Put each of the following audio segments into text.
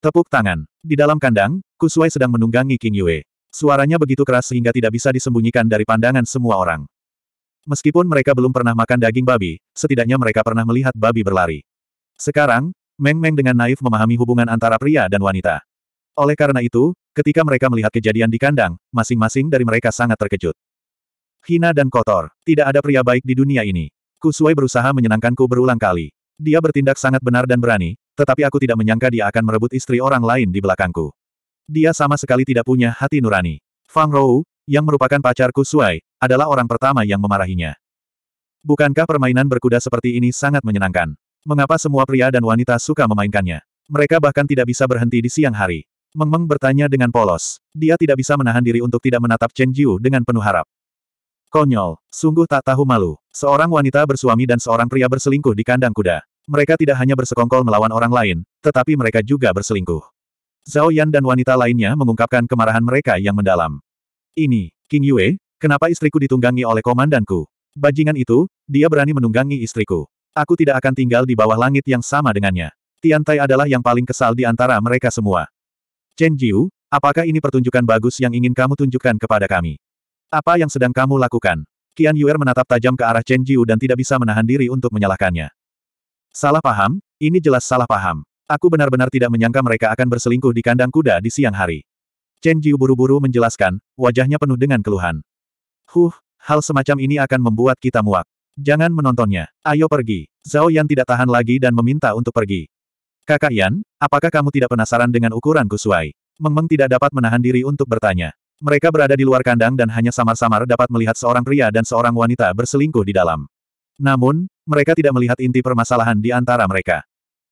Tepuk tangan. Di dalam kandang, Kusuai sedang menunggangi King Yue. Suaranya begitu keras sehingga tidak bisa disembunyikan dari pandangan semua orang. Meskipun mereka belum pernah makan daging babi, setidaknya mereka pernah melihat babi berlari. Sekarang, Meng Meng dengan naif memahami hubungan antara pria dan wanita. Oleh karena itu, ketika mereka melihat kejadian di kandang, masing-masing dari mereka sangat terkejut. Hina dan kotor, tidak ada pria baik di dunia ini. Kusuai berusaha menyenangkanku berulang kali. Dia bertindak sangat benar dan berani, tetapi aku tidak menyangka dia akan merebut istri orang lain di belakangku. Dia sama sekali tidak punya hati nurani. Fang Rou, yang merupakan pacarku Suai, adalah orang pertama yang memarahinya. Bukankah permainan berkuda seperti ini sangat menyenangkan? Mengapa semua pria dan wanita suka memainkannya? Mereka bahkan tidak bisa berhenti di siang hari. Meng Meng bertanya dengan polos. Dia tidak bisa menahan diri untuk tidak menatap Chen Jiu dengan penuh harap. Konyol, sungguh tak tahu malu. Seorang wanita bersuami dan seorang pria berselingkuh di kandang kuda. Mereka tidak hanya bersekongkol melawan orang lain, tetapi mereka juga berselingkuh. Zhao Yan dan wanita lainnya mengungkapkan kemarahan mereka yang mendalam. Ini, King Yue, kenapa istriku ditunggangi oleh komandanku? Bajingan itu, dia berani menunggangi istriku. Aku tidak akan tinggal di bawah langit yang sama dengannya. Tian Tai adalah yang paling kesal di antara mereka semua. Chen Jiu, apakah ini pertunjukan bagus yang ingin kamu tunjukkan kepada kami? Apa yang sedang kamu lakukan? Qian Yue menatap tajam ke arah Chen Jiu dan tidak bisa menahan diri untuk menyalahkannya. Salah paham? Ini jelas salah paham. Aku benar-benar tidak menyangka mereka akan berselingkuh di kandang kuda di siang hari. Chen Jiu buru-buru menjelaskan, wajahnya penuh dengan keluhan. Huh, hal semacam ini akan membuat kita muak. Jangan menontonnya. Ayo pergi. Zhao Yan tidak tahan lagi dan meminta untuk pergi. Kakak Yan, apakah kamu tidak penasaran dengan ukuran Kusuai? Meng tidak dapat menahan diri untuk bertanya. Mereka berada di luar kandang dan hanya samar-samar dapat melihat seorang pria dan seorang wanita berselingkuh di dalam. Namun, mereka tidak melihat inti permasalahan di antara mereka.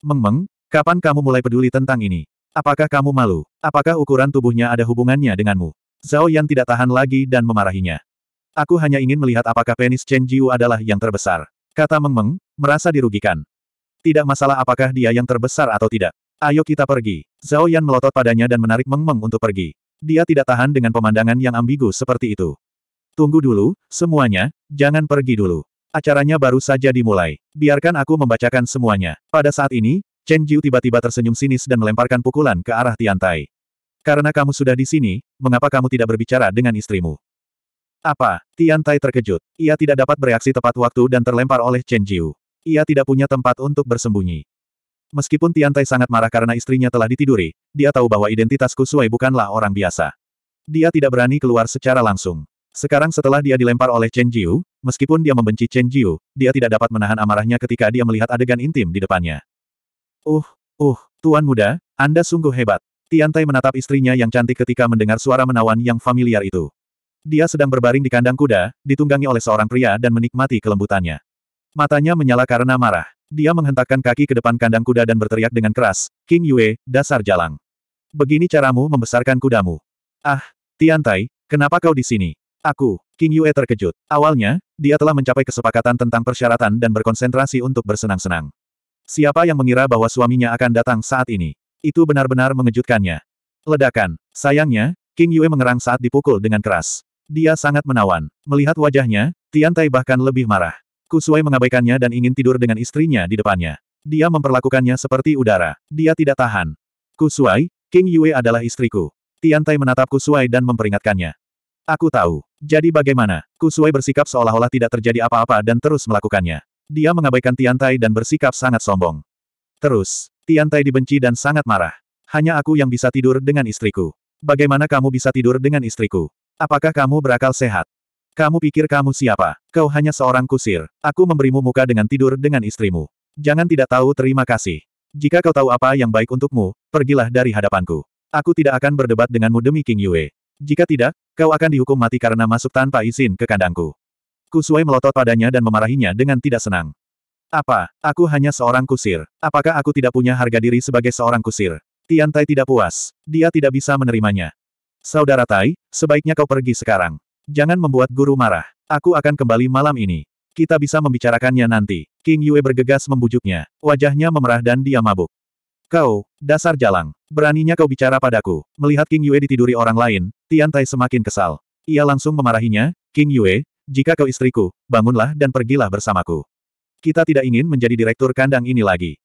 Meng -meng, kapan kamu mulai peduli tentang ini? Apakah kamu malu? Apakah ukuran tubuhnya ada hubungannya denganmu? Zhao Yan tidak tahan lagi dan memarahinya. Aku hanya ingin melihat apakah penis Chen Jiu adalah yang terbesar. Kata Meng -meng, merasa dirugikan. Tidak masalah apakah dia yang terbesar atau tidak. Ayo kita pergi. Zhao Yan melotot padanya dan menarik Meng -meng untuk pergi. Dia tidak tahan dengan pemandangan yang ambigu seperti itu. Tunggu dulu, semuanya, jangan pergi dulu. Acaranya baru saja dimulai. Biarkan aku membacakan semuanya. Pada saat ini, Chen Jiu tiba-tiba tersenyum sinis dan melemparkan pukulan ke arah Tian Tai. Karena kamu sudah di sini, mengapa kamu tidak berbicara dengan istrimu? Apa? Tian Tai terkejut. Ia tidak dapat bereaksi tepat waktu dan terlempar oleh Chen Jiu. Ia tidak punya tempat untuk bersembunyi. Meskipun Tian Tai sangat marah karena istrinya telah ditiduri, dia tahu bahwa identitas Kusui bukanlah orang biasa. Dia tidak berani keluar secara langsung. Sekarang setelah dia dilempar oleh Chen Jiu, meskipun dia membenci Chen Jiu, dia tidak dapat menahan amarahnya ketika dia melihat adegan intim di depannya. Uh, uh, Tuan muda, Anda sungguh hebat. Tian Tai menatap istrinya yang cantik ketika mendengar suara menawan yang familiar itu. Dia sedang berbaring di kandang kuda, ditunggangi oleh seorang pria dan menikmati kelembutannya. Matanya menyala karena marah. Dia menghentakkan kaki ke depan kandang kuda dan berteriak dengan keras, King Yue, dasar jalang. Begini caramu membesarkan kudamu. Ah, Tian Tai, kenapa kau di sini? Aku, King Yue terkejut. Awalnya, dia telah mencapai kesepakatan tentang persyaratan dan berkonsentrasi untuk bersenang-senang. Siapa yang mengira bahwa suaminya akan datang saat ini? Itu benar-benar mengejutkannya. Ledakan. Sayangnya, King Yue mengerang saat dipukul dengan keras. Dia sangat menawan. Melihat wajahnya, Tian Tai bahkan lebih marah. Kusui mengabaikannya dan ingin tidur dengan istrinya di depannya. Dia memperlakukannya seperti udara. Dia tidak tahan. Kusui, King Yue adalah istriku. Tian Tai menatap Kusui dan memperingatkannya. Aku tahu. Jadi bagaimana? Kusui bersikap seolah-olah tidak terjadi apa-apa dan terus melakukannya. Dia mengabaikan Tiantai dan bersikap sangat sombong. Terus, Tiantai dibenci dan sangat marah. Hanya aku yang bisa tidur dengan istriku. Bagaimana kamu bisa tidur dengan istriku? Apakah kamu berakal sehat? Kamu pikir kamu siapa? Kau hanya seorang kusir. Aku memberimu muka dengan tidur dengan istrimu. Jangan tidak tahu terima kasih. Jika kau tahu apa yang baik untukmu, pergilah dari hadapanku. Aku tidak akan berdebat denganmu demi King Yue. Jika tidak, kau akan dihukum mati karena masuk tanpa izin ke kandangku. Kusui melotot padanya dan memarahinya dengan tidak senang. Apa, aku hanya seorang kusir. Apakah aku tidak punya harga diri sebagai seorang kusir? Tian Tai tidak puas. Dia tidak bisa menerimanya. Saudara Tai, sebaiknya kau pergi sekarang. Jangan membuat guru marah. Aku akan kembali malam ini. Kita bisa membicarakannya nanti. King Yue bergegas membujuknya. Wajahnya memerah dan dia mabuk. Kau, dasar jalang. Beraninya kau bicara padaku. Melihat King Yue ditiduri orang lain, Tian Tai semakin kesal. Ia langsung memarahinya, King Yue, jika kau istriku, bangunlah dan pergilah bersamaku. Kita tidak ingin menjadi direktur kandang ini lagi.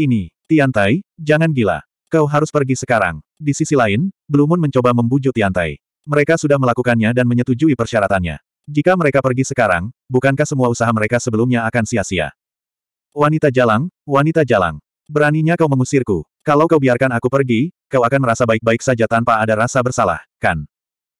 Ini, Tian Tai, jangan gila. Kau harus pergi sekarang. Di sisi lain, Blue Moon mencoba membujuk Tian Tai. Mereka sudah melakukannya dan menyetujui persyaratannya. Jika mereka pergi sekarang, bukankah semua usaha mereka sebelumnya akan sia-sia? Wanita jalang, wanita jalang. Beraninya kau mengusirku. Kalau kau biarkan aku pergi, kau akan merasa baik-baik saja tanpa ada rasa bersalah, kan?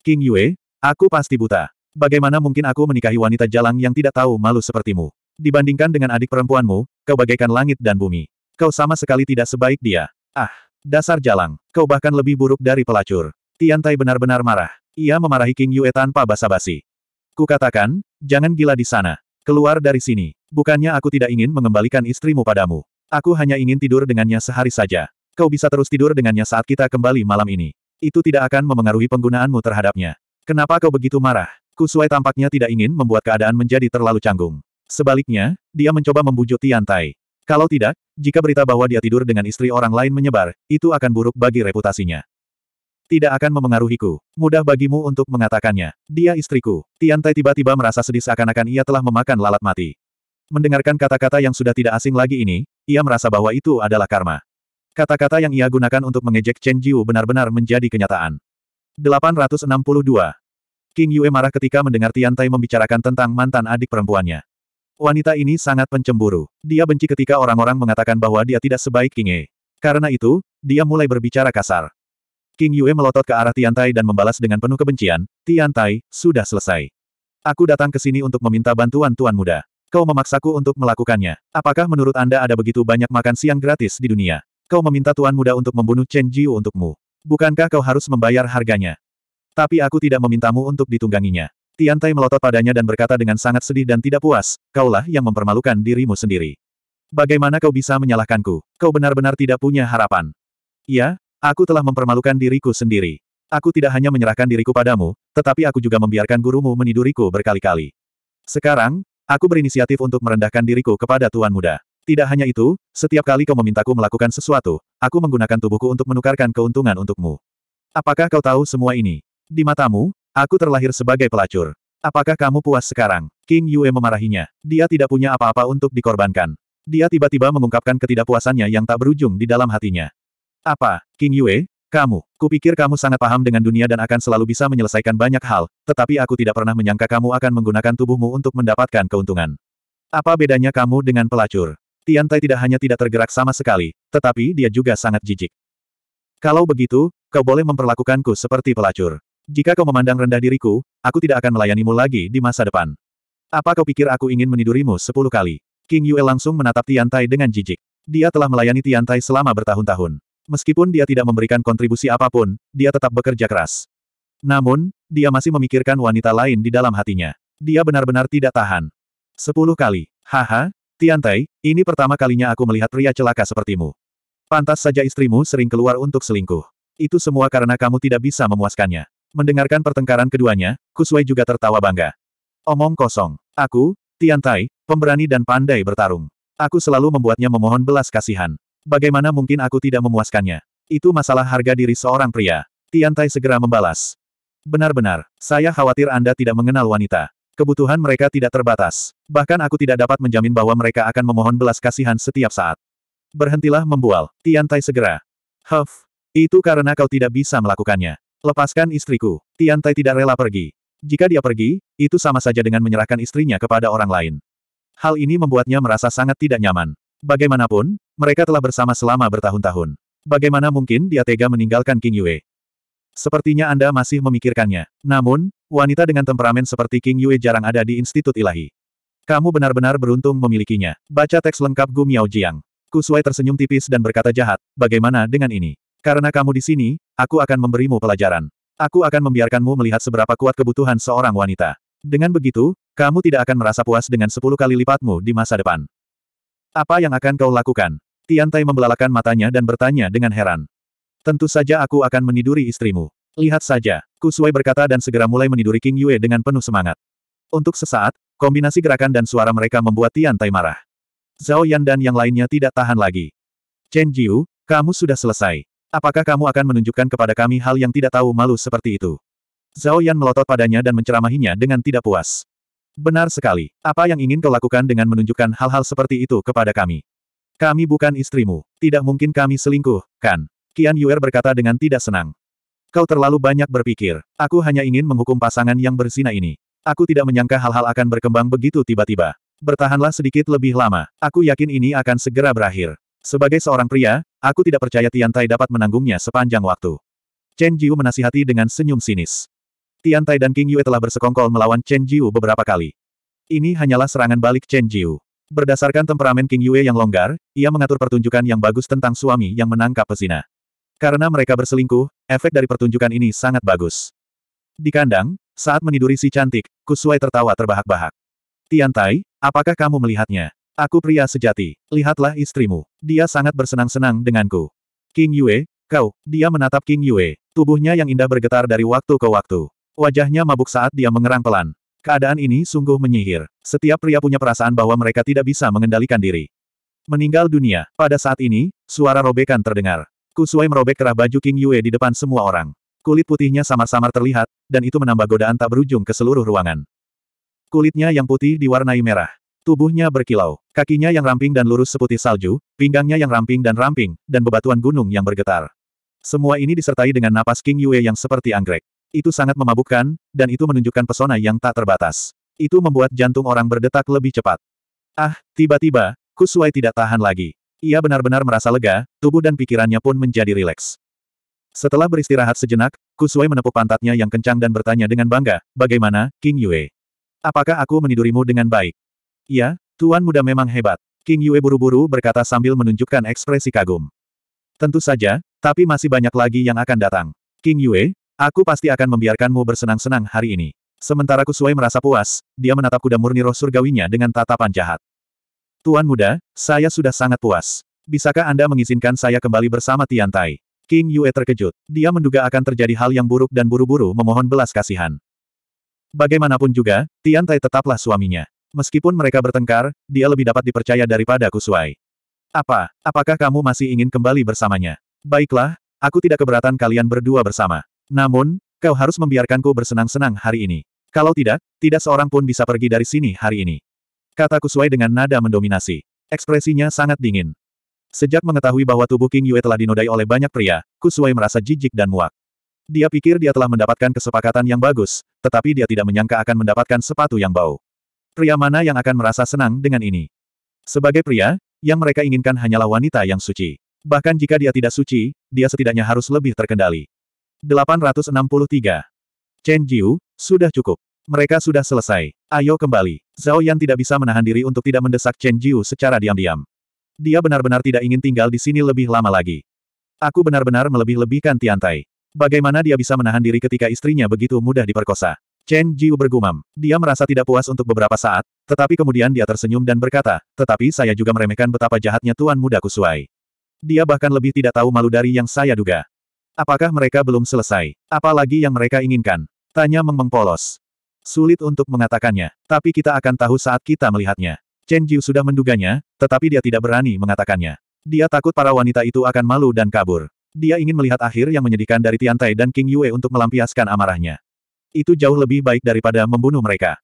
King Yue, aku pasti buta. Bagaimana mungkin aku menikahi wanita jalang yang tidak tahu malu sepertimu? Dibandingkan dengan adik perempuanmu, kau bagaikan langit dan bumi. Kau sama sekali tidak sebaik dia. Ah, dasar jalang, kau bahkan lebih buruk dari pelacur. Tian Tai benar-benar marah. Ia memarahi King Yue tanpa basa-basi. Kukatakan, jangan gila di sana. Keluar dari sini. Bukannya aku tidak ingin mengembalikan istrimu padamu. Aku hanya ingin tidur dengannya sehari saja. Kau bisa terus tidur dengannya saat kita kembali malam ini. Itu tidak akan memengaruhi penggunaanmu terhadapnya. Kenapa kau begitu marah? Kusuai tampaknya tidak ingin membuat keadaan menjadi terlalu canggung. Sebaliknya, dia mencoba membujuk Tian Tai. Kalau tidak, jika berita bahwa dia tidur dengan istri orang lain menyebar, itu akan buruk bagi reputasinya. Tidak akan memengaruhiku. Mudah bagimu untuk mengatakannya. Dia istriku. Tian Tai tiba-tiba merasa sedih seakan-akan ia telah memakan lalat mati. Mendengarkan kata-kata yang sudah tidak asing lagi ini, ia merasa bahwa itu adalah karma. Kata-kata yang ia gunakan untuk mengejek Chen Jiu benar-benar menjadi kenyataan. 862. King Yue marah ketika mendengar Tian Tai membicarakan tentang mantan adik perempuannya. Wanita ini sangat pencemburu. Dia benci ketika orang-orang mengatakan bahwa dia tidak sebaik King Ye. Karena itu, dia mulai berbicara kasar. King Yue melotot ke arah Tian Tai dan membalas dengan penuh kebencian, Tian Tai, sudah selesai. Aku datang ke sini untuk meminta bantuan Tuan Muda. Kau memaksaku untuk melakukannya. Apakah menurut Anda ada begitu banyak makan siang gratis di dunia? Kau meminta tuan muda untuk membunuh Chen Jiu untukmu. Bukankah kau harus membayar harganya? Tapi aku tidak memintamu untuk ditungganginya. Tian Tai melotot padanya dan berkata dengan sangat sedih dan tidak puas, kaulah yang mempermalukan dirimu sendiri. Bagaimana kau bisa menyalahkanku? Kau benar-benar tidak punya harapan. Iya, aku telah mempermalukan diriku sendiri. Aku tidak hanya menyerahkan diriku padamu, tetapi aku juga membiarkan gurumu meniduriku berkali-kali. Sekarang, Aku berinisiatif untuk merendahkan diriku kepada Tuan Muda. Tidak hanya itu, setiap kali kau memintaku melakukan sesuatu, aku menggunakan tubuhku untuk menukarkan keuntungan untukmu. Apakah kau tahu semua ini? Di matamu, aku terlahir sebagai pelacur. Apakah kamu puas sekarang? King Yue memarahinya. Dia tidak punya apa-apa untuk dikorbankan. Dia tiba-tiba mengungkapkan ketidakpuasannya yang tak berujung di dalam hatinya. Apa, King Yue, kamu, kupikir kamu sangat paham dengan dunia dan akan selalu bisa menyelesaikan banyak hal, tetapi aku tidak pernah menyangka kamu akan menggunakan tubuhmu untuk mendapatkan keuntungan. Apa bedanya kamu dengan pelacur? Tian Tai tidak hanya tidak tergerak sama sekali, tetapi dia juga sangat jijik. Kalau begitu, kau boleh memperlakukanku seperti pelacur. Jika kau memandang rendah diriku, aku tidak akan melayanimu lagi di masa depan. Apa kau pikir aku ingin menidurimu sepuluh kali? King Yue langsung menatap Tian Tai dengan jijik. Dia telah melayani Tian Tai selama bertahun-tahun. Meskipun dia tidak memberikan kontribusi apapun, dia tetap bekerja keras. Namun, dia masih memikirkan wanita lain di dalam hatinya. Dia benar-benar tidak tahan. Sepuluh kali. Haha, Tiantai, ini pertama kalinya aku melihat pria celaka sepertimu. Pantas saja istrimu sering keluar untuk selingkuh. Itu semua karena kamu tidak bisa memuaskannya. Mendengarkan pertengkaran keduanya, Kuswei juga tertawa bangga. Omong kosong. Aku, Tiantai, pemberani dan pandai bertarung. Aku selalu membuatnya memohon belas kasihan. Bagaimana mungkin aku tidak memuaskannya? Itu masalah harga diri seorang pria. Tian Tiantai segera membalas. Benar-benar, saya khawatir Anda tidak mengenal wanita. Kebutuhan mereka tidak terbatas. Bahkan aku tidak dapat menjamin bahwa mereka akan memohon belas kasihan setiap saat. Berhentilah membual, Tian Tiantai segera. Huff, itu karena kau tidak bisa melakukannya. Lepaskan istriku, Tian Tiantai tidak rela pergi. Jika dia pergi, itu sama saja dengan menyerahkan istrinya kepada orang lain. Hal ini membuatnya merasa sangat tidak nyaman. Bagaimanapun, mereka telah bersama selama bertahun-tahun. Bagaimana mungkin dia tega meninggalkan King Yue? Sepertinya Anda masih memikirkannya. Namun, wanita dengan temperamen seperti King Yue jarang ada di Institut Ilahi. Kamu benar-benar beruntung memilikinya. Baca teks lengkap Gu Miao Jiang. Kusuai tersenyum tipis dan berkata jahat, bagaimana dengan ini? Karena kamu di sini, aku akan memberimu pelajaran. Aku akan membiarkanmu melihat seberapa kuat kebutuhan seorang wanita. Dengan begitu, kamu tidak akan merasa puas dengan sepuluh kali lipatmu di masa depan. Apa yang akan kau lakukan? Tian Tai membelalakan matanya dan bertanya dengan heran. Tentu saja aku akan meniduri istrimu. Lihat saja, Kusui berkata dan segera mulai meniduri King Yue dengan penuh semangat. Untuk sesaat, kombinasi gerakan dan suara mereka membuat Tian Tai marah. Zhao Yan dan yang lainnya tidak tahan lagi. Chen Jiu, kamu sudah selesai. Apakah kamu akan menunjukkan kepada kami hal yang tidak tahu malu seperti itu? Zhao Yan melotot padanya dan menceramahinya dengan tidak puas. Benar sekali. Apa yang ingin kau lakukan dengan menunjukkan hal-hal seperti itu kepada kami? Kami bukan istrimu. Tidak mungkin kami selingkuh, kan? Qian Yuer berkata dengan tidak senang. Kau terlalu banyak berpikir. Aku hanya ingin menghukum pasangan yang berzina ini. Aku tidak menyangka hal-hal akan berkembang begitu tiba-tiba. Bertahanlah sedikit lebih lama. Aku yakin ini akan segera berakhir. Sebagai seorang pria, aku tidak percaya Tian Tiantai dapat menanggungnya sepanjang waktu. Chen Jiu menasihati dengan senyum sinis. Tian Tai dan King Yue telah bersekongkol melawan Chen Jiu beberapa kali. Ini hanyalah serangan balik Chen Jiu. Berdasarkan temperamen King Yue yang longgar, ia mengatur pertunjukan yang bagus tentang suami yang menangkap pesina. Karena mereka berselingkuh, efek dari pertunjukan ini sangat bagus. Di kandang, saat meniduri si cantik, Kusuai tertawa terbahak-bahak. Tian Tai, apakah kamu melihatnya? Aku pria sejati. Lihatlah istrimu. Dia sangat bersenang-senang denganku. King Yue, kau, dia menatap King Yue. Tubuhnya yang indah bergetar dari waktu ke waktu. Wajahnya mabuk saat dia mengerang pelan. Keadaan ini sungguh menyihir. Setiap pria punya perasaan bahwa mereka tidak bisa mengendalikan diri. Meninggal dunia. Pada saat ini, suara robekan terdengar. Kusuai merobek kerah baju King Yue di depan semua orang. Kulit putihnya samar-samar terlihat, dan itu menambah godaan tak berujung ke seluruh ruangan. Kulitnya yang putih diwarnai merah. Tubuhnya berkilau, kakinya yang ramping dan lurus seputih salju, pinggangnya yang ramping dan ramping, dan bebatuan gunung yang bergetar. Semua ini disertai dengan napas King Yue yang seperti anggrek. Itu sangat memabukkan, dan itu menunjukkan pesona yang tak terbatas. Itu membuat jantung orang berdetak lebih cepat. Ah, tiba-tiba, Kusuai tidak tahan lagi. Ia benar-benar merasa lega, tubuh dan pikirannya pun menjadi rileks. Setelah beristirahat sejenak, Kusuai menepuk pantatnya yang kencang dan bertanya dengan bangga, bagaimana, King Yue? Apakah aku menidurimu dengan baik? Ya, Tuan muda memang hebat. King Yue buru-buru berkata sambil menunjukkan ekspresi kagum. Tentu saja, tapi masih banyak lagi yang akan datang. King Yue, Aku pasti akan membiarkanmu bersenang-senang hari ini. Sementara Kusuai merasa puas, dia menatap kuda murni roh surgawinya dengan tatapan jahat. Tuan muda, saya sudah sangat puas. Bisakah Anda mengizinkan saya kembali bersama Tian Tai? King Yue terkejut. Dia menduga akan terjadi hal yang buruk dan buru-buru memohon belas kasihan. Bagaimanapun juga, Tian Tai tetaplah suaminya. Meskipun mereka bertengkar, dia lebih dapat dipercaya daripada Kusuai. Apa, apakah kamu masih ingin kembali bersamanya? Baiklah, aku tidak keberatan kalian berdua bersama. Namun, kau harus membiarkanku bersenang-senang hari ini. Kalau tidak, tidak seorang pun bisa pergi dari sini hari ini. Kata sesuai dengan nada mendominasi. Ekspresinya sangat dingin. Sejak mengetahui bahwa tubuh King Yue telah dinodai oleh banyak pria, kusuai merasa jijik dan muak. Dia pikir dia telah mendapatkan kesepakatan yang bagus, tetapi dia tidak menyangka akan mendapatkan sepatu yang bau. Pria mana yang akan merasa senang dengan ini? Sebagai pria, yang mereka inginkan hanyalah wanita yang suci. Bahkan jika dia tidak suci, dia setidaknya harus lebih terkendali. 863. Chen Jiu, sudah cukup. Mereka sudah selesai. Ayo kembali. Zhao Yan tidak bisa menahan diri untuk tidak mendesak Chen Jiu secara diam-diam. Dia benar-benar tidak ingin tinggal di sini lebih lama lagi. Aku benar-benar melebih-lebihkan Tiantai. Bagaimana dia bisa menahan diri ketika istrinya begitu mudah diperkosa? Chen Jiu bergumam. Dia merasa tidak puas untuk beberapa saat, tetapi kemudian dia tersenyum dan berkata, tetapi saya juga meremehkan betapa jahatnya Tuan Muda Kusuai. Dia bahkan lebih tidak tahu malu dari yang saya duga. Apakah mereka belum selesai? Apalagi yang mereka inginkan? Tanya Meng polos. Sulit untuk mengatakannya, tapi kita akan tahu saat kita melihatnya. Chen Jiu sudah menduganya, tetapi dia tidak berani mengatakannya. Dia takut para wanita itu akan malu dan kabur. Dia ingin melihat akhir yang menyedihkan dari Tiantai dan King Yue untuk melampiaskan amarahnya. Itu jauh lebih baik daripada membunuh mereka.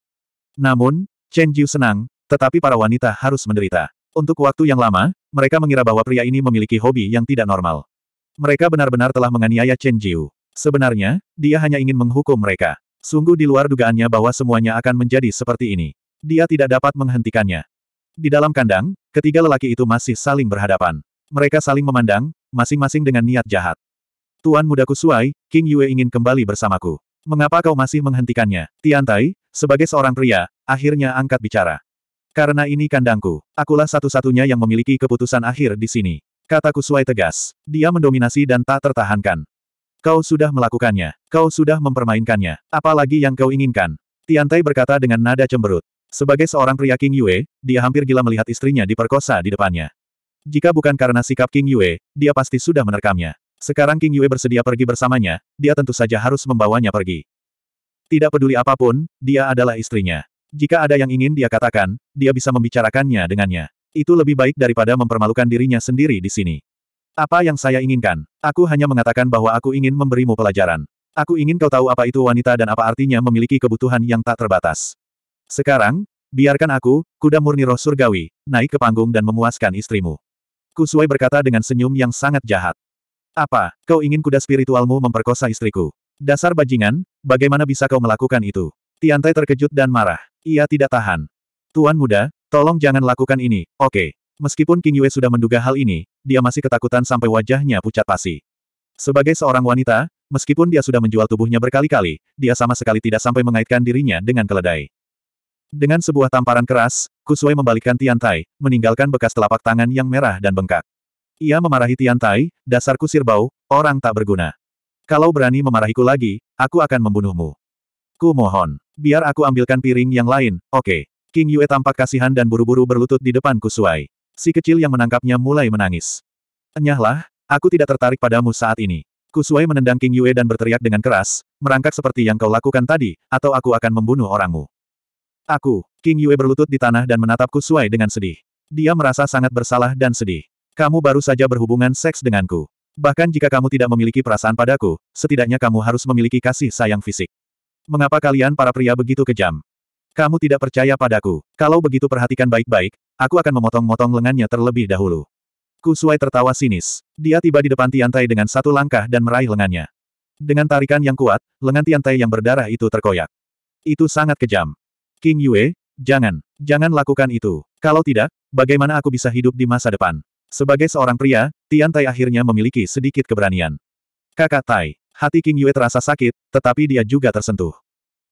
Namun, Chen Jiu senang, tetapi para wanita harus menderita. Untuk waktu yang lama, mereka mengira bahwa pria ini memiliki hobi yang tidak normal. Mereka benar-benar telah menganiaya Chen Jiu. Sebenarnya, dia hanya ingin menghukum mereka. Sungguh di luar dugaannya bahwa semuanya akan menjadi seperti ini. Dia tidak dapat menghentikannya. Di dalam kandang, ketiga lelaki itu masih saling berhadapan. Mereka saling memandang, masing-masing dengan niat jahat. Tuan muda Kusuai, King Yue ingin kembali bersamaku. Mengapa kau masih menghentikannya? Tiantai, sebagai seorang pria, akhirnya angkat bicara. Karena ini kandangku, akulah satu-satunya yang memiliki keputusan akhir di sini. Kata suai tegas. Dia mendominasi dan tak tertahankan. Kau sudah melakukannya. Kau sudah mempermainkannya. Apalagi yang kau inginkan. Tiantai berkata dengan nada cemberut. Sebagai seorang pria King Yue, dia hampir gila melihat istrinya diperkosa di depannya. Jika bukan karena sikap King Yue, dia pasti sudah menerkamnya. Sekarang King Yue bersedia pergi bersamanya, dia tentu saja harus membawanya pergi. Tidak peduli apapun, dia adalah istrinya. Jika ada yang ingin dia katakan, dia bisa membicarakannya dengannya. Itu lebih baik daripada mempermalukan dirinya sendiri di sini. Apa yang saya inginkan? Aku hanya mengatakan bahwa aku ingin memberimu pelajaran. Aku ingin kau tahu apa itu wanita dan apa artinya memiliki kebutuhan yang tak terbatas. Sekarang, biarkan aku, kuda murni roh surgawi, naik ke panggung dan memuaskan istrimu. Kusuai berkata dengan senyum yang sangat jahat. Apa, kau ingin kuda spiritualmu memperkosa istriku? Dasar bajingan, bagaimana bisa kau melakukan itu? Tiantai terkejut dan marah. Ia tidak tahan. Tuan muda, Tolong jangan lakukan ini, oke. Okay. Meskipun King Yue sudah menduga hal ini, dia masih ketakutan sampai wajahnya pucat pasi. Sebagai seorang wanita, meskipun dia sudah menjual tubuhnya berkali-kali, dia sama sekali tidak sampai mengaitkan dirinya dengan keledai. Dengan sebuah tamparan keras, Kusue membalikkan Tian Tai, meninggalkan bekas telapak tangan yang merah dan bengkak. Ia memarahi Tiantai, dasar kusir bau, orang tak berguna. Kalau berani memarahiku lagi, aku akan membunuhmu. Ku mohon, biar aku ambilkan piring yang lain, oke. Okay. King Yue tampak kasihan dan buru-buru berlutut di depan Kusuai. Si kecil yang menangkapnya mulai menangis. Enyahlah, aku tidak tertarik padamu saat ini. Kusuai menendang King Yue dan berteriak dengan keras, merangkak seperti yang kau lakukan tadi, atau aku akan membunuh orangmu. Aku, King Yue berlutut di tanah dan menatap Kusuai dengan sedih. Dia merasa sangat bersalah dan sedih. Kamu baru saja berhubungan seks denganku. Bahkan jika kamu tidak memiliki perasaan padaku, setidaknya kamu harus memiliki kasih sayang fisik. Mengapa kalian para pria begitu kejam? Kamu tidak percaya padaku. Kalau begitu perhatikan baik-baik, aku akan memotong-motong lengannya terlebih dahulu. Kusuai tertawa sinis. Dia tiba di depan Tiantai dengan satu langkah dan meraih lengannya. Dengan tarikan yang kuat, lengan Tiantai yang berdarah itu terkoyak. Itu sangat kejam. King Yue, jangan, jangan lakukan itu. Kalau tidak, bagaimana aku bisa hidup di masa depan? Sebagai seorang pria, Tiantai akhirnya memiliki sedikit keberanian. Kakak Tai, hati King Yue terasa sakit, tetapi dia juga tersentuh.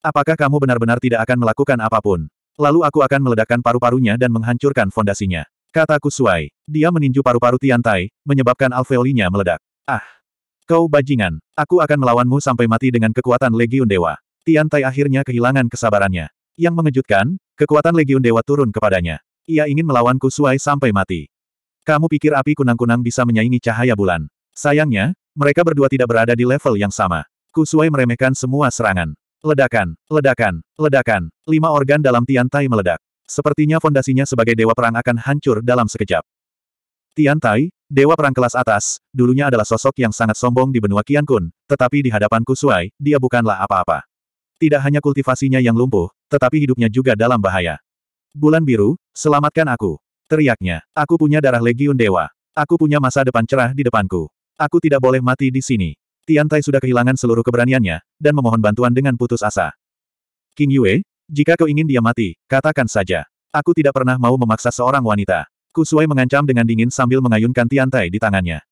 Apakah kamu benar-benar tidak akan melakukan apapun? Lalu aku akan meledakkan paru-parunya dan menghancurkan fondasinya. Kata Kusuai. Dia meninju paru-paru Tiantai, menyebabkan alveolinya meledak. Ah! Kau bajingan! Aku akan melawanmu sampai mati dengan kekuatan Legiun Dewa. Tiantai akhirnya kehilangan kesabarannya. Yang mengejutkan, kekuatan Legiun Dewa turun kepadanya. Ia ingin melawan Kusuai sampai mati. Kamu pikir api kunang-kunang bisa menyaingi cahaya bulan. Sayangnya, mereka berdua tidak berada di level yang sama. Kusuai meremehkan semua serangan. Ledakan, ledakan, ledakan. Lima organ dalam Tian Tai meledak. Sepertinya fondasinya sebagai dewa perang akan hancur dalam sekejap. Tian Tai, dewa perang kelas atas, dulunya adalah sosok yang sangat sombong di benua Qian Kun, tetapi di hadapan Suai, dia bukanlah apa-apa. Tidak hanya kultivasinya yang lumpuh, tetapi hidupnya juga dalam bahaya. Bulan biru, selamatkan aku. Teriaknya, aku punya darah legiun dewa. Aku punya masa depan cerah di depanku. Aku tidak boleh mati di sini. Tiantai sudah kehilangan seluruh keberaniannya, dan memohon bantuan dengan putus asa. King Yue, jika kau ingin dia mati, katakan saja. Aku tidak pernah mau memaksa seorang wanita. Kusui mengancam dengan dingin sambil mengayunkan Tiantai di tangannya.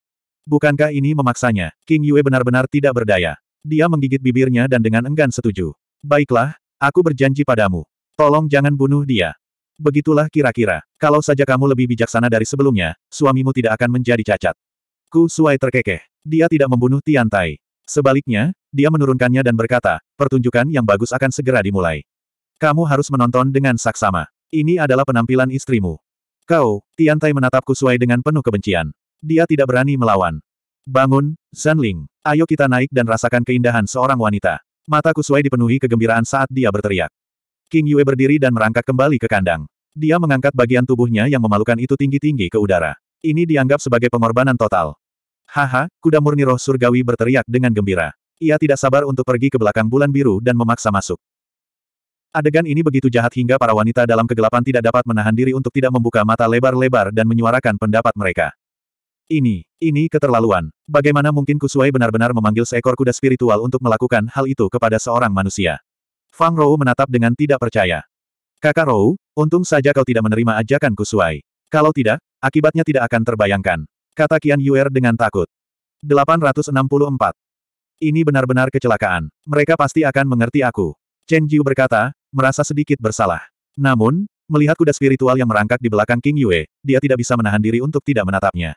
Bukankah ini memaksanya? King Yue benar-benar tidak berdaya. Dia menggigit bibirnya dan dengan enggan setuju. Baiklah, aku berjanji padamu. Tolong jangan bunuh dia. Begitulah kira-kira. Kalau saja kamu lebih bijaksana dari sebelumnya, suamimu tidak akan menjadi cacat. Ku Suai terkekeh. Dia tidak membunuh Tian Tai. Sebaliknya, dia menurunkannya dan berkata, pertunjukan yang bagus akan segera dimulai. Kamu harus menonton dengan saksama. Ini adalah penampilan istrimu. Kau, Tian Tai menatap Ku suai dengan penuh kebencian. Dia tidak berani melawan. Bangun, Ling. Ayo kita naik dan rasakan keindahan seorang wanita. Mata Ku suai dipenuhi kegembiraan saat dia berteriak. King Yue berdiri dan merangkak kembali ke kandang. Dia mengangkat bagian tubuhnya yang memalukan itu tinggi-tinggi ke udara. Ini dianggap sebagai pengorbanan total. Haha, kuda murni roh surgawi berteriak dengan gembira. Ia tidak sabar untuk pergi ke belakang bulan biru dan memaksa masuk. Adegan ini begitu jahat hingga para wanita dalam kegelapan tidak dapat menahan diri untuk tidak membuka mata lebar-lebar dan menyuarakan pendapat mereka. Ini, ini keterlaluan. Bagaimana mungkin Kusuai benar-benar memanggil seekor kuda spiritual untuk melakukan hal itu kepada seorang manusia? Fang Rou menatap dengan tidak percaya. Kakak Rou, untung saja kau tidak menerima ajakan Kusuai. Kalau tidak, akibatnya tidak akan terbayangkan. Kata Qian Yuer dengan takut. 864. Ini benar-benar kecelakaan. Mereka pasti akan mengerti aku. Chen Jiu berkata, merasa sedikit bersalah. Namun, melihat kuda spiritual yang merangkak di belakang King Yue, dia tidak bisa menahan diri untuk tidak menatapnya.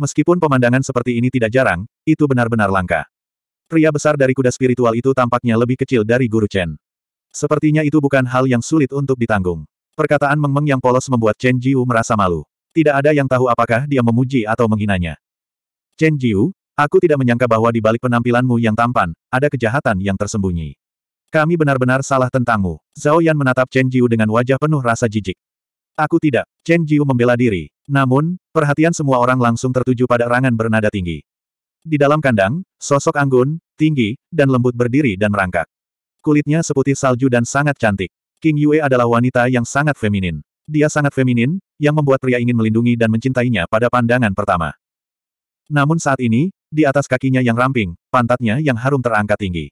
Meskipun pemandangan seperti ini tidak jarang, itu benar-benar langka. Pria besar dari kuda spiritual itu tampaknya lebih kecil dari Guru Chen. Sepertinya itu bukan hal yang sulit untuk ditanggung. Perkataan Mengmeng yang polos membuat Chen Jiu merasa malu. Tidak ada yang tahu apakah dia memuji atau menghinanya. Chen Jiu, aku tidak menyangka bahwa di balik penampilanmu yang tampan, ada kejahatan yang tersembunyi. Kami benar-benar salah tentangmu. Zhao Yan menatap Chen Jiu dengan wajah penuh rasa jijik. Aku tidak. Chen Jiu membela diri. Namun, perhatian semua orang langsung tertuju pada erangan bernada tinggi. Di dalam kandang, sosok anggun, tinggi, dan lembut berdiri dan merangkak. Kulitnya seputih salju dan sangat cantik. King Yue adalah wanita yang sangat feminin. Dia sangat feminin, yang membuat pria ingin melindungi dan mencintainya pada pandangan pertama. Namun saat ini, di atas kakinya yang ramping, pantatnya yang harum terangkat tinggi.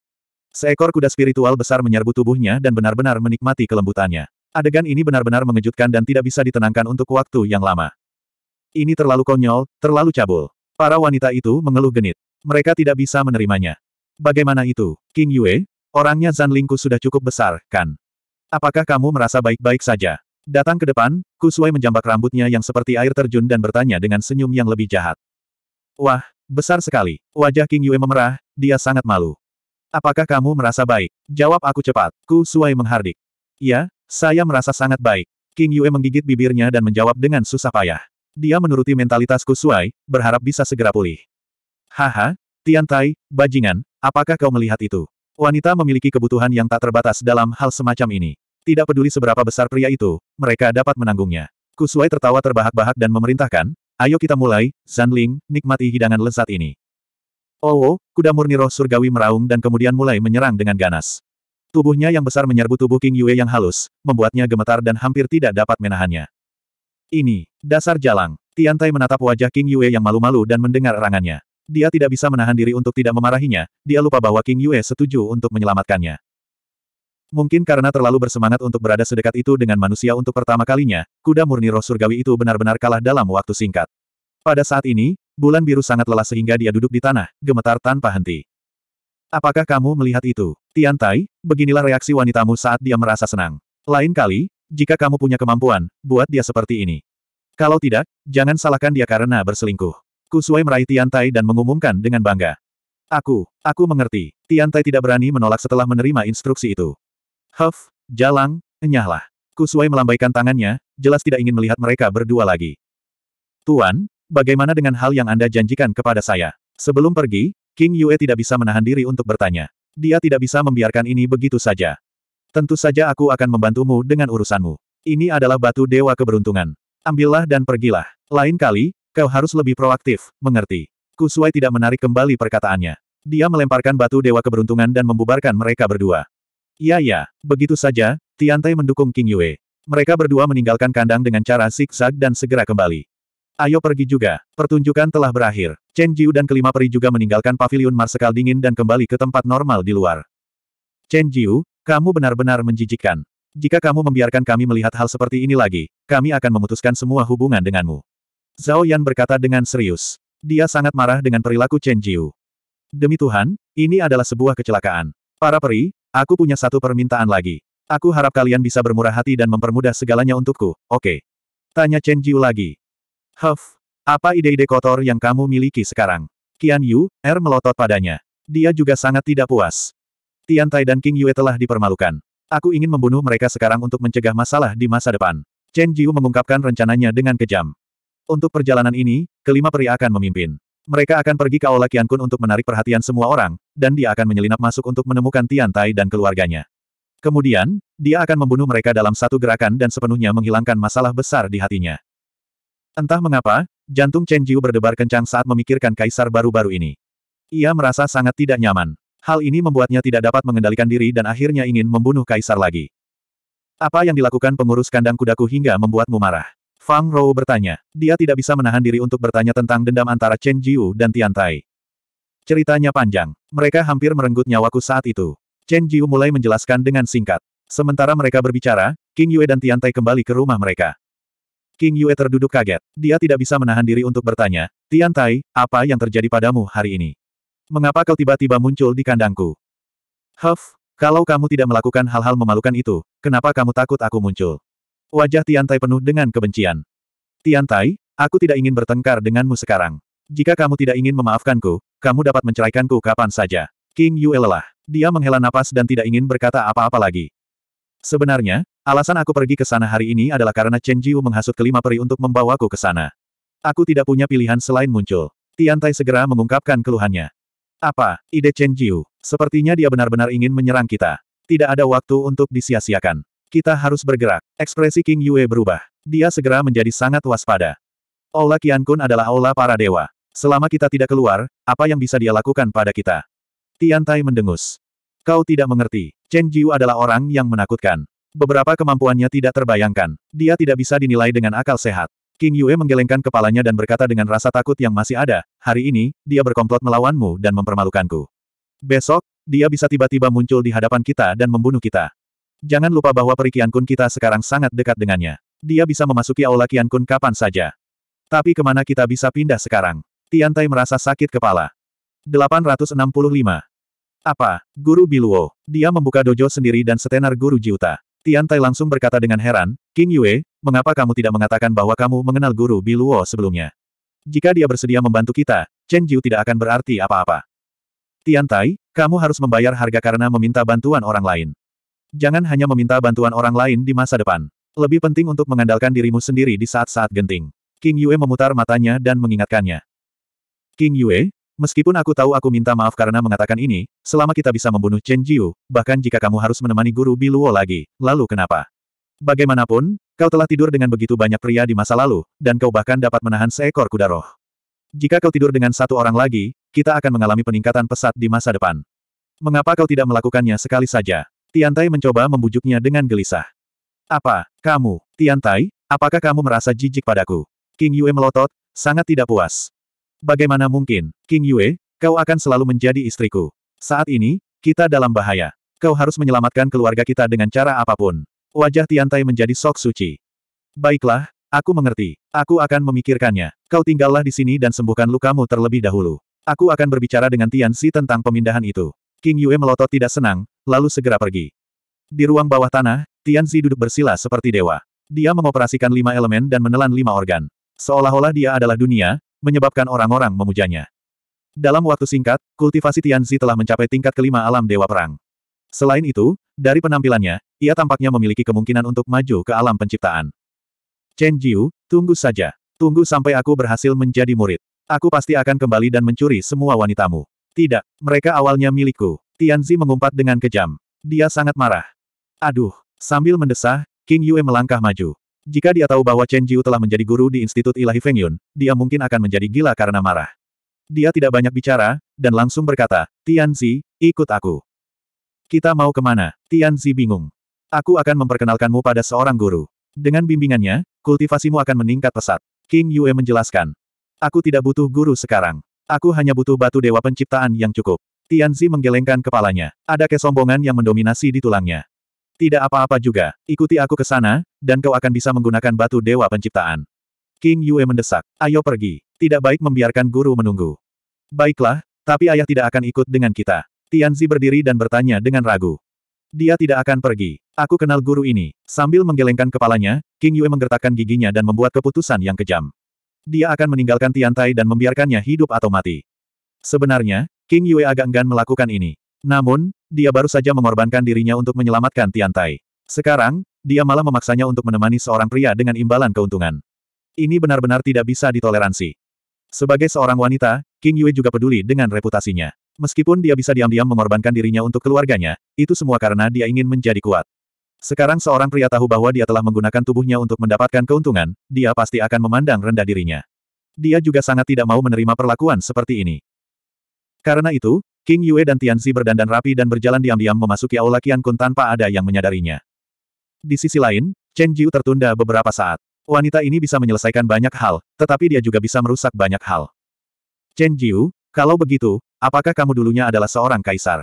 Seekor kuda spiritual besar menyerbu tubuhnya dan benar-benar menikmati kelembutannya. Adegan ini benar-benar mengejutkan dan tidak bisa ditenangkan untuk waktu yang lama. Ini terlalu konyol, terlalu cabul. Para wanita itu mengeluh genit. Mereka tidak bisa menerimanya. Bagaimana itu, King Yue? Orangnya Zan Lingku sudah cukup besar, kan? Apakah kamu merasa baik-baik saja? Datang ke depan, Kusui menjambak rambutnya yang seperti air terjun dan bertanya dengan senyum yang lebih jahat. Wah, besar sekali. Wajah King Yue memerah, dia sangat malu. Apakah kamu merasa baik? Jawab aku cepat. Kusui menghardik. Ya, saya merasa sangat baik. King Yue menggigit bibirnya dan menjawab dengan susah payah. Dia menuruti mentalitas Kusui, berharap bisa segera pulih. Haha, Tian Tai, bajingan, apakah kau melihat itu? Wanita memiliki kebutuhan yang tak terbatas dalam hal semacam ini. Tidak peduli seberapa besar pria itu, mereka dapat menanggungnya. Kusuai tertawa terbahak-bahak dan memerintahkan, ayo kita mulai, Zanling, nikmati hidangan lezat ini. Oh, oh, kuda murni roh surgawi meraung dan kemudian mulai menyerang dengan ganas. Tubuhnya yang besar menyerbu tubuh King Yue yang halus, membuatnya gemetar dan hampir tidak dapat menahannya. Ini, dasar jalang. Tai menatap wajah King Yue yang malu-malu dan mendengar erangannya. Dia tidak bisa menahan diri untuk tidak memarahinya, dia lupa bahwa King Yue setuju untuk menyelamatkannya. Mungkin karena terlalu bersemangat untuk berada sedekat itu dengan manusia untuk pertama kalinya, kuda murni roh surgawi itu benar-benar kalah dalam waktu singkat. Pada saat ini, bulan biru sangat lelah sehingga dia duduk di tanah, gemetar tanpa henti. Apakah kamu melihat itu? Tian Tai, beginilah reaksi wanitamu saat dia merasa senang. Lain kali, jika kamu punya kemampuan, buat dia seperti ini. Kalau tidak, jangan salahkan dia karena berselingkuh. Kusuai meraih Tian Tai dan mengumumkan dengan bangga. Aku, aku mengerti. Tian Tai tidak berani menolak setelah menerima instruksi itu. Huff, Jalang, enyahlah. Kusuai melambaikan tangannya, jelas tidak ingin melihat mereka berdua lagi. Tuan, bagaimana dengan hal yang Anda janjikan kepada saya? Sebelum pergi, King Yue tidak bisa menahan diri untuk bertanya. Dia tidak bisa membiarkan ini begitu saja. Tentu saja aku akan membantumu dengan urusanmu. Ini adalah batu dewa keberuntungan. Ambillah dan pergilah. Lain kali, kau harus lebih proaktif, mengerti. Kusuai tidak menarik kembali perkataannya. Dia melemparkan batu dewa keberuntungan dan membubarkan mereka berdua. Iya ya, begitu saja, Tiantai mendukung King Yue. Mereka berdua meninggalkan kandang dengan cara zigzag dan segera kembali. Ayo pergi juga. Pertunjukan telah berakhir. Chen Jiu dan kelima peri juga meninggalkan paviliun marsekal dingin dan kembali ke tempat normal di luar. Chen Jiu, kamu benar-benar menjijikkan. Jika kamu membiarkan kami melihat hal seperti ini lagi, kami akan memutuskan semua hubungan denganmu. Zhao Yan berkata dengan serius. Dia sangat marah dengan perilaku Chen Jiu. Demi Tuhan, ini adalah sebuah kecelakaan. Para peri, Aku punya satu permintaan lagi. Aku harap kalian bisa bermurah hati dan mempermudah segalanya untukku, oke? Okay. Tanya Chen Jiu lagi. Huff, apa ide-ide kotor yang kamu miliki sekarang? Qian Yu, Er melotot padanya. Dia juga sangat tidak puas. Tian Tai dan King Yue telah dipermalukan. Aku ingin membunuh mereka sekarang untuk mencegah masalah di masa depan. Chen Jiu mengungkapkan rencananya dengan kejam. Untuk perjalanan ini, kelima pria akan memimpin. Mereka akan pergi ke Aula Kun untuk menarik perhatian semua orang, dan dia akan menyelinap masuk untuk menemukan Tian Tai dan keluarganya. Kemudian, dia akan membunuh mereka dalam satu gerakan dan sepenuhnya menghilangkan masalah besar di hatinya. Entah mengapa, jantung Chen Jiu berdebar kencang saat memikirkan kaisar baru-baru ini. Ia merasa sangat tidak nyaman. Hal ini membuatnya tidak dapat mengendalikan diri dan akhirnya ingin membunuh kaisar lagi. Apa yang dilakukan pengurus kandang kudaku hingga membuatmu marah? Fang Rou bertanya. Dia tidak bisa menahan diri untuk bertanya tentang dendam antara Chen Jiu dan Tian Tai. Ceritanya panjang. Mereka hampir merenggut nyawaku saat itu. Chen Jiu mulai menjelaskan dengan singkat. Sementara mereka berbicara, King Yue dan Tian Tai kembali ke rumah mereka. King Yue terduduk kaget. Dia tidak bisa menahan diri untuk bertanya, Tian Tai, apa yang terjadi padamu hari ini? Mengapa kau tiba-tiba muncul di kandangku? Huff, kalau kamu tidak melakukan hal-hal memalukan itu, kenapa kamu takut aku muncul? Wajah Tiantai penuh dengan kebencian. Tiantai, aku tidak ingin bertengkar denganmu sekarang. Jika kamu tidak ingin memaafkanku, kamu dapat menceraikanku kapan saja. King Yue lelah. Dia menghela napas dan tidak ingin berkata apa-apa lagi. Sebenarnya, alasan aku pergi ke sana hari ini adalah karena Chen Jiu menghasut kelima peri untuk membawaku ke sana. Aku tidak punya pilihan selain muncul. Tiantai segera mengungkapkan keluhannya. Apa, ide Chen Jiu? Sepertinya dia benar-benar ingin menyerang kita. Tidak ada waktu untuk disia-siakan. Kita harus bergerak. Ekspresi King Yue berubah. Dia segera menjadi sangat waspada. Ola Kian Kun adalah ola para dewa. Selama kita tidak keluar, apa yang bisa dia lakukan pada kita? Tian Tai mendengus. Kau tidak mengerti. Chen Jiu adalah orang yang menakutkan. Beberapa kemampuannya tidak terbayangkan. Dia tidak bisa dinilai dengan akal sehat. King Yue menggelengkan kepalanya dan berkata dengan rasa takut yang masih ada, hari ini, dia berkomplot melawanmu dan mempermalukanku. Besok, dia bisa tiba-tiba muncul di hadapan kita dan membunuh kita. Jangan lupa bahwa perikian kun kita sekarang sangat dekat dengannya. Dia bisa memasuki aula Kian Kun kapan saja. Tapi kemana kita bisa pindah sekarang? Tiantai merasa sakit kepala. 865. Apa? Guru Biluo. Dia membuka dojo sendiri dan setenar Guru Jiuta. Tiantai langsung berkata dengan heran, King Yue, mengapa kamu tidak mengatakan bahwa kamu mengenal Guru Biluo sebelumnya? Jika dia bersedia membantu kita, Chen Jiu tidak akan berarti apa-apa. Tiantai, kamu harus membayar harga karena meminta bantuan orang lain. Jangan hanya meminta bantuan orang lain di masa depan. Lebih penting untuk mengandalkan dirimu sendiri di saat-saat genting. King Yue memutar matanya dan mengingatkannya. King Yue, meskipun aku tahu aku minta maaf karena mengatakan ini, selama kita bisa membunuh Chen Jiu, bahkan jika kamu harus menemani guru Biluo lagi, lalu kenapa? Bagaimanapun, kau telah tidur dengan begitu banyak pria di masa lalu, dan kau bahkan dapat menahan seekor kuda roh. Jika kau tidur dengan satu orang lagi, kita akan mengalami peningkatan pesat di masa depan. Mengapa kau tidak melakukannya sekali saja? Tiantai mencoba membujuknya dengan gelisah. Apa, kamu, Tiantai, apakah kamu merasa jijik padaku? King Yue melotot, sangat tidak puas. Bagaimana mungkin, King Yue, kau akan selalu menjadi istriku. Saat ini, kita dalam bahaya. Kau harus menyelamatkan keluarga kita dengan cara apapun. Wajah Tiantai menjadi sok suci. Baiklah, aku mengerti. Aku akan memikirkannya. Kau tinggallah di sini dan sembuhkan lukamu terlebih dahulu. Aku akan berbicara dengan Tian Si tentang pemindahan itu. King Yue melotot tidak senang, lalu segera pergi. Di ruang bawah tanah, Tianzi duduk bersila seperti dewa. Dia mengoperasikan lima elemen dan menelan lima organ. Seolah-olah dia adalah dunia, menyebabkan orang-orang memujanya. Dalam waktu singkat, kultivasi Tianzi telah mencapai tingkat kelima alam dewa perang. Selain itu, dari penampilannya, ia tampaknya memiliki kemungkinan untuk maju ke alam penciptaan. Chen Jiu, tunggu saja. Tunggu sampai aku berhasil menjadi murid. Aku pasti akan kembali dan mencuri semua wanitamu. Tidak, mereka awalnya milikku. Tianzi mengumpat dengan kejam. Dia sangat marah. Aduh, sambil mendesah, King Yue melangkah maju. Jika dia tahu bahwa Chen Jiu telah menjadi guru di Institut Ilahi Feng Yun, dia mungkin akan menjadi gila karena marah. Dia tidak banyak bicara, dan langsung berkata, Tianzi, ikut aku. Kita mau kemana? Tianzi bingung. Aku akan memperkenalkanmu pada seorang guru. Dengan bimbingannya, kultivasimu akan meningkat pesat. King Yue menjelaskan. Aku tidak butuh guru sekarang. Aku hanya butuh batu dewa penciptaan yang cukup. Tianzi menggelengkan kepalanya. Ada kesombongan yang mendominasi di tulangnya. Tidak apa-apa juga, ikuti aku ke sana, dan kau akan bisa menggunakan batu dewa penciptaan. King Yue mendesak, ayo pergi. Tidak baik membiarkan guru menunggu. Baiklah, tapi ayah tidak akan ikut dengan kita. Tianzi berdiri dan bertanya dengan ragu. Dia tidak akan pergi. Aku kenal guru ini. Sambil menggelengkan kepalanya, King Yue menggertakkan giginya dan membuat keputusan yang kejam. Dia akan meninggalkan Tiantai dan membiarkannya hidup atau mati. Sebenarnya, King Yue agak enggan melakukan ini. Namun, dia baru saja mengorbankan dirinya untuk menyelamatkan Tiantai. Sekarang, dia malah memaksanya untuk menemani seorang pria dengan imbalan keuntungan. Ini benar-benar tidak bisa ditoleransi. Sebagai seorang wanita, King Yue juga peduli dengan reputasinya. Meskipun dia bisa diam-diam mengorbankan dirinya untuk keluarganya, itu semua karena dia ingin menjadi kuat. Sekarang seorang pria tahu bahwa dia telah menggunakan tubuhnya untuk mendapatkan keuntungan, dia pasti akan memandang rendah dirinya. Dia juga sangat tidak mau menerima perlakuan seperti ini. Karena itu, King Yue dan Tianzi berdandan rapi dan berjalan diam-diam memasuki aula Qian Kun tanpa ada yang menyadarinya. Di sisi lain, Chen Jiu tertunda beberapa saat. Wanita ini bisa menyelesaikan banyak hal, tetapi dia juga bisa merusak banyak hal. Chen Jiu, kalau begitu, apakah kamu dulunya adalah seorang kaisar?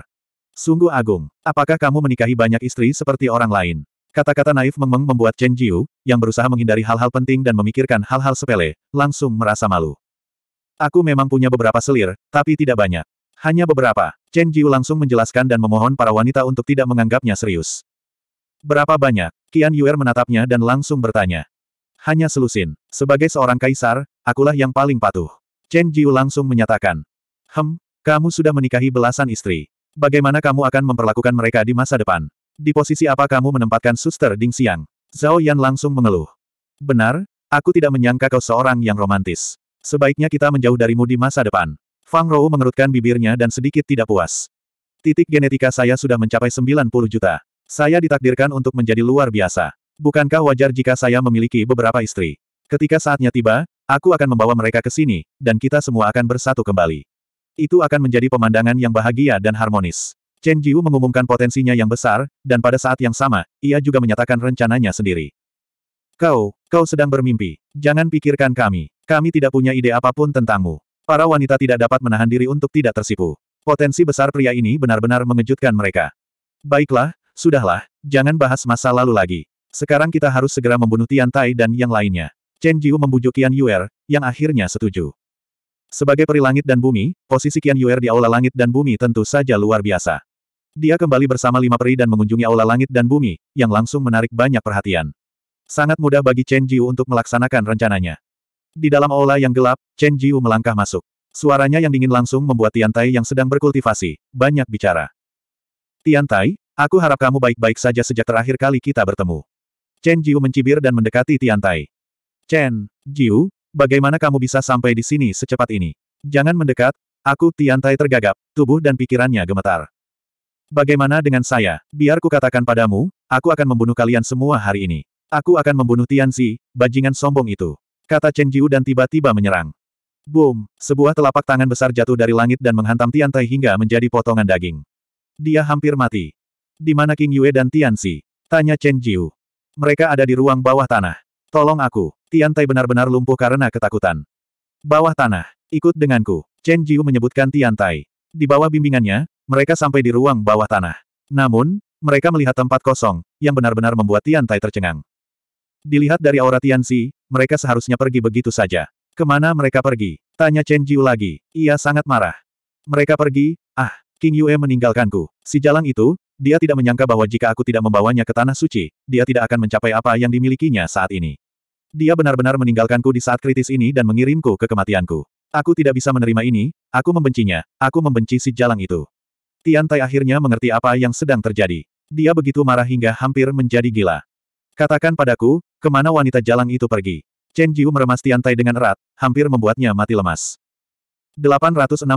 Sungguh agung. Apakah kamu menikahi banyak istri seperti orang lain? Kata-kata naif mengmeng membuat Chen Jiu, yang berusaha menghindari hal-hal penting dan memikirkan hal-hal sepele, langsung merasa malu. Aku memang punya beberapa selir, tapi tidak banyak. Hanya beberapa. Chen Jiu langsung menjelaskan dan memohon para wanita untuk tidak menganggapnya serius. Berapa banyak? Qian Yuer menatapnya dan langsung bertanya. Hanya selusin. Sebagai seorang kaisar, akulah yang paling patuh. Chen Jiu langsung menyatakan. Hem, kamu sudah menikahi belasan istri. Bagaimana kamu akan memperlakukan mereka di masa depan? Di posisi apa kamu menempatkan suster Ding Xiang? Zhao Yan langsung mengeluh. Benar, aku tidak menyangka kau seorang yang romantis. Sebaiknya kita menjauh darimu di masa depan. Fang Rou mengerutkan bibirnya dan sedikit tidak puas. Titik genetika saya sudah mencapai 90 juta. Saya ditakdirkan untuk menjadi luar biasa. Bukankah wajar jika saya memiliki beberapa istri? Ketika saatnya tiba, aku akan membawa mereka ke sini, dan kita semua akan bersatu kembali. Itu akan menjadi pemandangan yang bahagia dan harmonis. Chen Jiu mengumumkan potensinya yang besar, dan pada saat yang sama, ia juga menyatakan rencananya sendiri. Kau, kau sedang bermimpi. Jangan pikirkan kami. Kami tidak punya ide apapun tentangmu. Para wanita tidak dapat menahan diri untuk tidak tersipu. Potensi besar pria ini benar-benar mengejutkan mereka. Baiklah, sudahlah, jangan bahas masa lalu lagi. Sekarang kita harus segera membunuh Tian Tai dan yang lainnya. Chen Jiu membujuk Yan Yuer, yang akhirnya setuju. Sebagai peri langit dan bumi, posisi Qian Yuer di Aula Langit dan Bumi tentu saja luar biasa. Dia kembali bersama lima peri dan mengunjungi Aula Langit dan Bumi, yang langsung menarik banyak perhatian. Sangat mudah bagi Chen Jiu untuk melaksanakan rencananya. Di dalam aula yang gelap, Chen Jiu melangkah masuk. Suaranya yang dingin langsung membuat Tian Tai yang sedang berkultivasi, banyak bicara. Tian Tai, aku harap kamu baik-baik saja sejak terakhir kali kita bertemu. Chen Jiu mencibir dan mendekati Tian Tai. Chen, Jiu, Bagaimana kamu bisa sampai di sini secepat ini? Jangan mendekat, aku Tiantai tergagap, tubuh dan pikirannya gemetar. Bagaimana dengan saya? Biar ku katakan padamu, aku akan membunuh kalian semua hari ini. Aku akan membunuh Tianzi, bajingan sombong itu. Kata Chen Jiu dan tiba-tiba menyerang. Boom! Sebuah telapak tangan besar jatuh dari langit dan menghantam Tiantai hingga menjadi potongan daging. Dia hampir mati. Di mana King Yue dan Tianzi? Tanya Chen Jiu. Mereka ada di ruang bawah tanah. Tolong aku. Tian Tai benar-benar lumpuh karena ketakutan. Bawah tanah. Ikut denganku. Chen Jiu menyebutkan Tian Tai. Di bawah bimbingannya, mereka sampai di ruang bawah tanah. Namun, mereka melihat tempat kosong, yang benar-benar membuat Tian Tai tercengang. Dilihat dari aura Tian Si, mereka seharusnya pergi begitu saja. Kemana mereka pergi? Tanya Chen Jiu lagi. Ia sangat marah. Mereka pergi, ah, King Yue meninggalkanku. Si jalang itu, dia tidak menyangka bahwa jika aku tidak membawanya ke tanah suci, dia tidak akan mencapai apa yang dimilikinya saat ini. Dia benar-benar meninggalkanku di saat kritis ini dan mengirimku ke kematianku. Aku tidak bisa menerima ini, aku membencinya, aku membenci si jalang itu. Tian Tai akhirnya mengerti apa yang sedang terjadi. Dia begitu marah hingga hampir menjadi gila. Katakan padaku, kemana wanita jalang itu pergi? Chen Jiu meremas Tian Tai dengan erat, hampir membuatnya mati lemas. 866.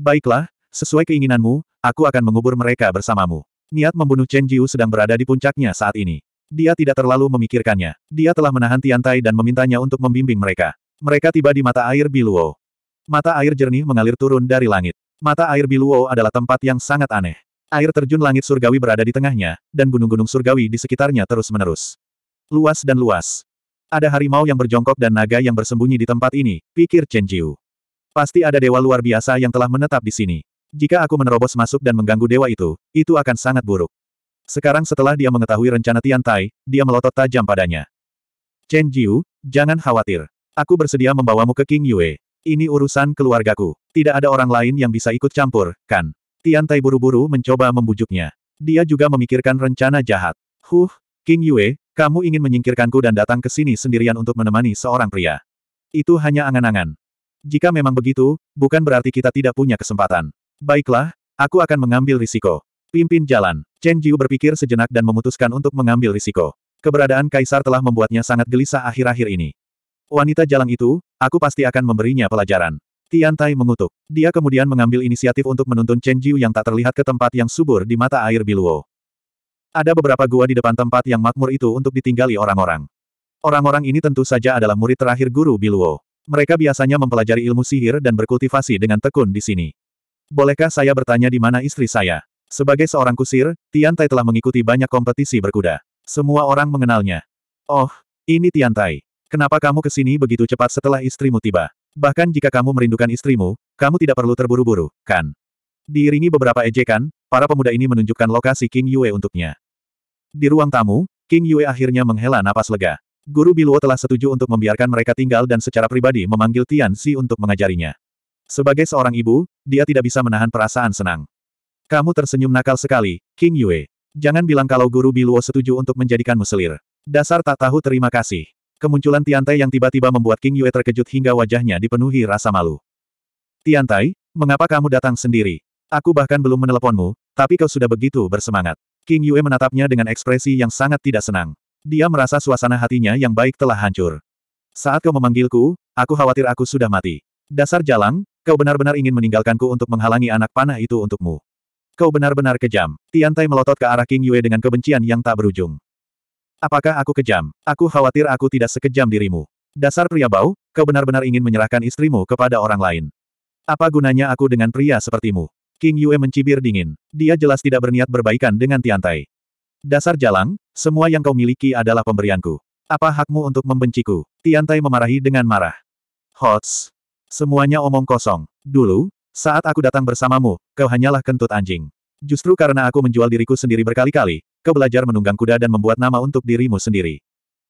Baiklah, sesuai keinginanmu, aku akan mengubur mereka bersamamu. Niat membunuh Chen Jiu sedang berada di puncaknya saat ini. Dia tidak terlalu memikirkannya. Dia telah menahan Tiantai dan memintanya untuk membimbing mereka. Mereka tiba di mata air Biluo. Mata air jernih mengalir turun dari langit. Mata air Biluo adalah tempat yang sangat aneh. Air terjun langit surgawi berada di tengahnya, dan gunung-gunung surgawi di sekitarnya terus-menerus. Luas dan luas. Ada harimau yang berjongkok dan naga yang bersembunyi di tempat ini, pikir Chen Jiu. Pasti ada dewa luar biasa yang telah menetap di sini. Jika aku menerobos masuk dan mengganggu dewa itu, itu akan sangat buruk. Sekarang setelah dia mengetahui rencana Tian Tai, dia melotot tajam padanya. Chen Jiu, jangan khawatir. Aku bersedia membawamu ke King Yue. Ini urusan keluargaku. Tidak ada orang lain yang bisa ikut campur, kan? Tian Tai buru-buru mencoba membujuknya. Dia juga memikirkan rencana jahat. Huh, King Yue, kamu ingin menyingkirkanku dan datang ke sini sendirian untuk menemani seorang pria. Itu hanya angan-angan. Jika memang begitu, bukan berarti kita tidak punya kesempatan. Baiklah, aku akan mengambil risiko. Pimpin jalan. Chen Jiu berpikir sejenak dan memutuskan untuk mengambil risiko. Keberadaan Kaisar telah membuatnya sangat gelisah akhir-akhir ini. Wanita jalan itu, aku pasti akan memberinya pelajaran. Tian Tai mengutuk. Dia kemudian mengambil inisiatif untuk menuntun Chen Jiu yang tak terlihat ke tempat yang subur di mata air Biluo. Ada beberapa gua di depan tempat yang makmur itu untuk ditinggali orang-orang. Orang-orang ini tentu saja adalah murid terakhir guru Biluo. Mereka biasanya mempelajari ilmu sihir dan berkultivasi dengan tekun di sini. Bolehkah saya bertanya di mana istri saya? Sebagai seorang kusir, Tian Tai telah mengikuti banyak kompetisi berkuda. Semua orang mengenalnya. Oh, ini Tian Tai. Kenapa kamu ke sini begitu cepat setelah istrimu tiba? Bahkan jika kamu merindukan istrimu, kamu tidak perlu terburu-buru, kan? Diiringi beberapa ejekan, para pemuda ini menunjukkan lokasi King Yue untuknya. Di ruang tamu, King Yue akhirnya menghela napas lega. Guru Biluo telah setuju untuk membiarkan mereka tinggal dan secara pribadi memanggil Tian Si untuk mengajarinya. Sebagai seorang ibu, dia tidak bisa menahan perasaan senang. Kamu tersenyum nakal sekali, King Yue. Jangan bilang kalau guru Biluo setuju untuk menjadikanmu selir. Dasar tak tahu terima kasih. Kemunculan Tiantai yang tiba-tiba membuat King Yue terkejut hingga wajahnya dipenuhi rasa malu. Tiantai, mengapa kamu datang sendiri? Aku bahkan belum meneleponmu, tapi kau sudah begitu bersemangat. King Yue menatapnya dengan ekspresi yang sangat tidak senang. Dia merasa suasana hatinya yang baik telah hancur. Saat kau memanggilku, aku khawatir aku sudah mati. Dasar jalan, kau benar-benar ingin meninggalkanku untuk menghalangi anak panah itu untukmu. Kau benar-benar kejam. Tiantai melotot ke arah King Yue dengan kebencian yang tak berujung. Apakah aku kejam? Aku khawatir aku tidak sekejam dirimu. Dasar pria bau, kau benar-benar ingin menyerahkan istrimu kepada orang lain. Apa gunanya aku dengan pria sepertimu? King Yue mencibir dingin. Dia jelas tidak berniat berbaikan dengan Tiantai. Dasar jalang, semua yang kau miliki adalah pemberianku. Apa hakmu untuk membenciku? Tiantai memarahi dengan marah. Hots. Semuanya omong kosong. Dulu, saat aku datang bersamamu, kau hanyalah kentut anjing. Justru karena aku menjual diriku sendiri berkali-kali, kau belajar menunggang kuda dan membuat nama untuk dirimu sendiri.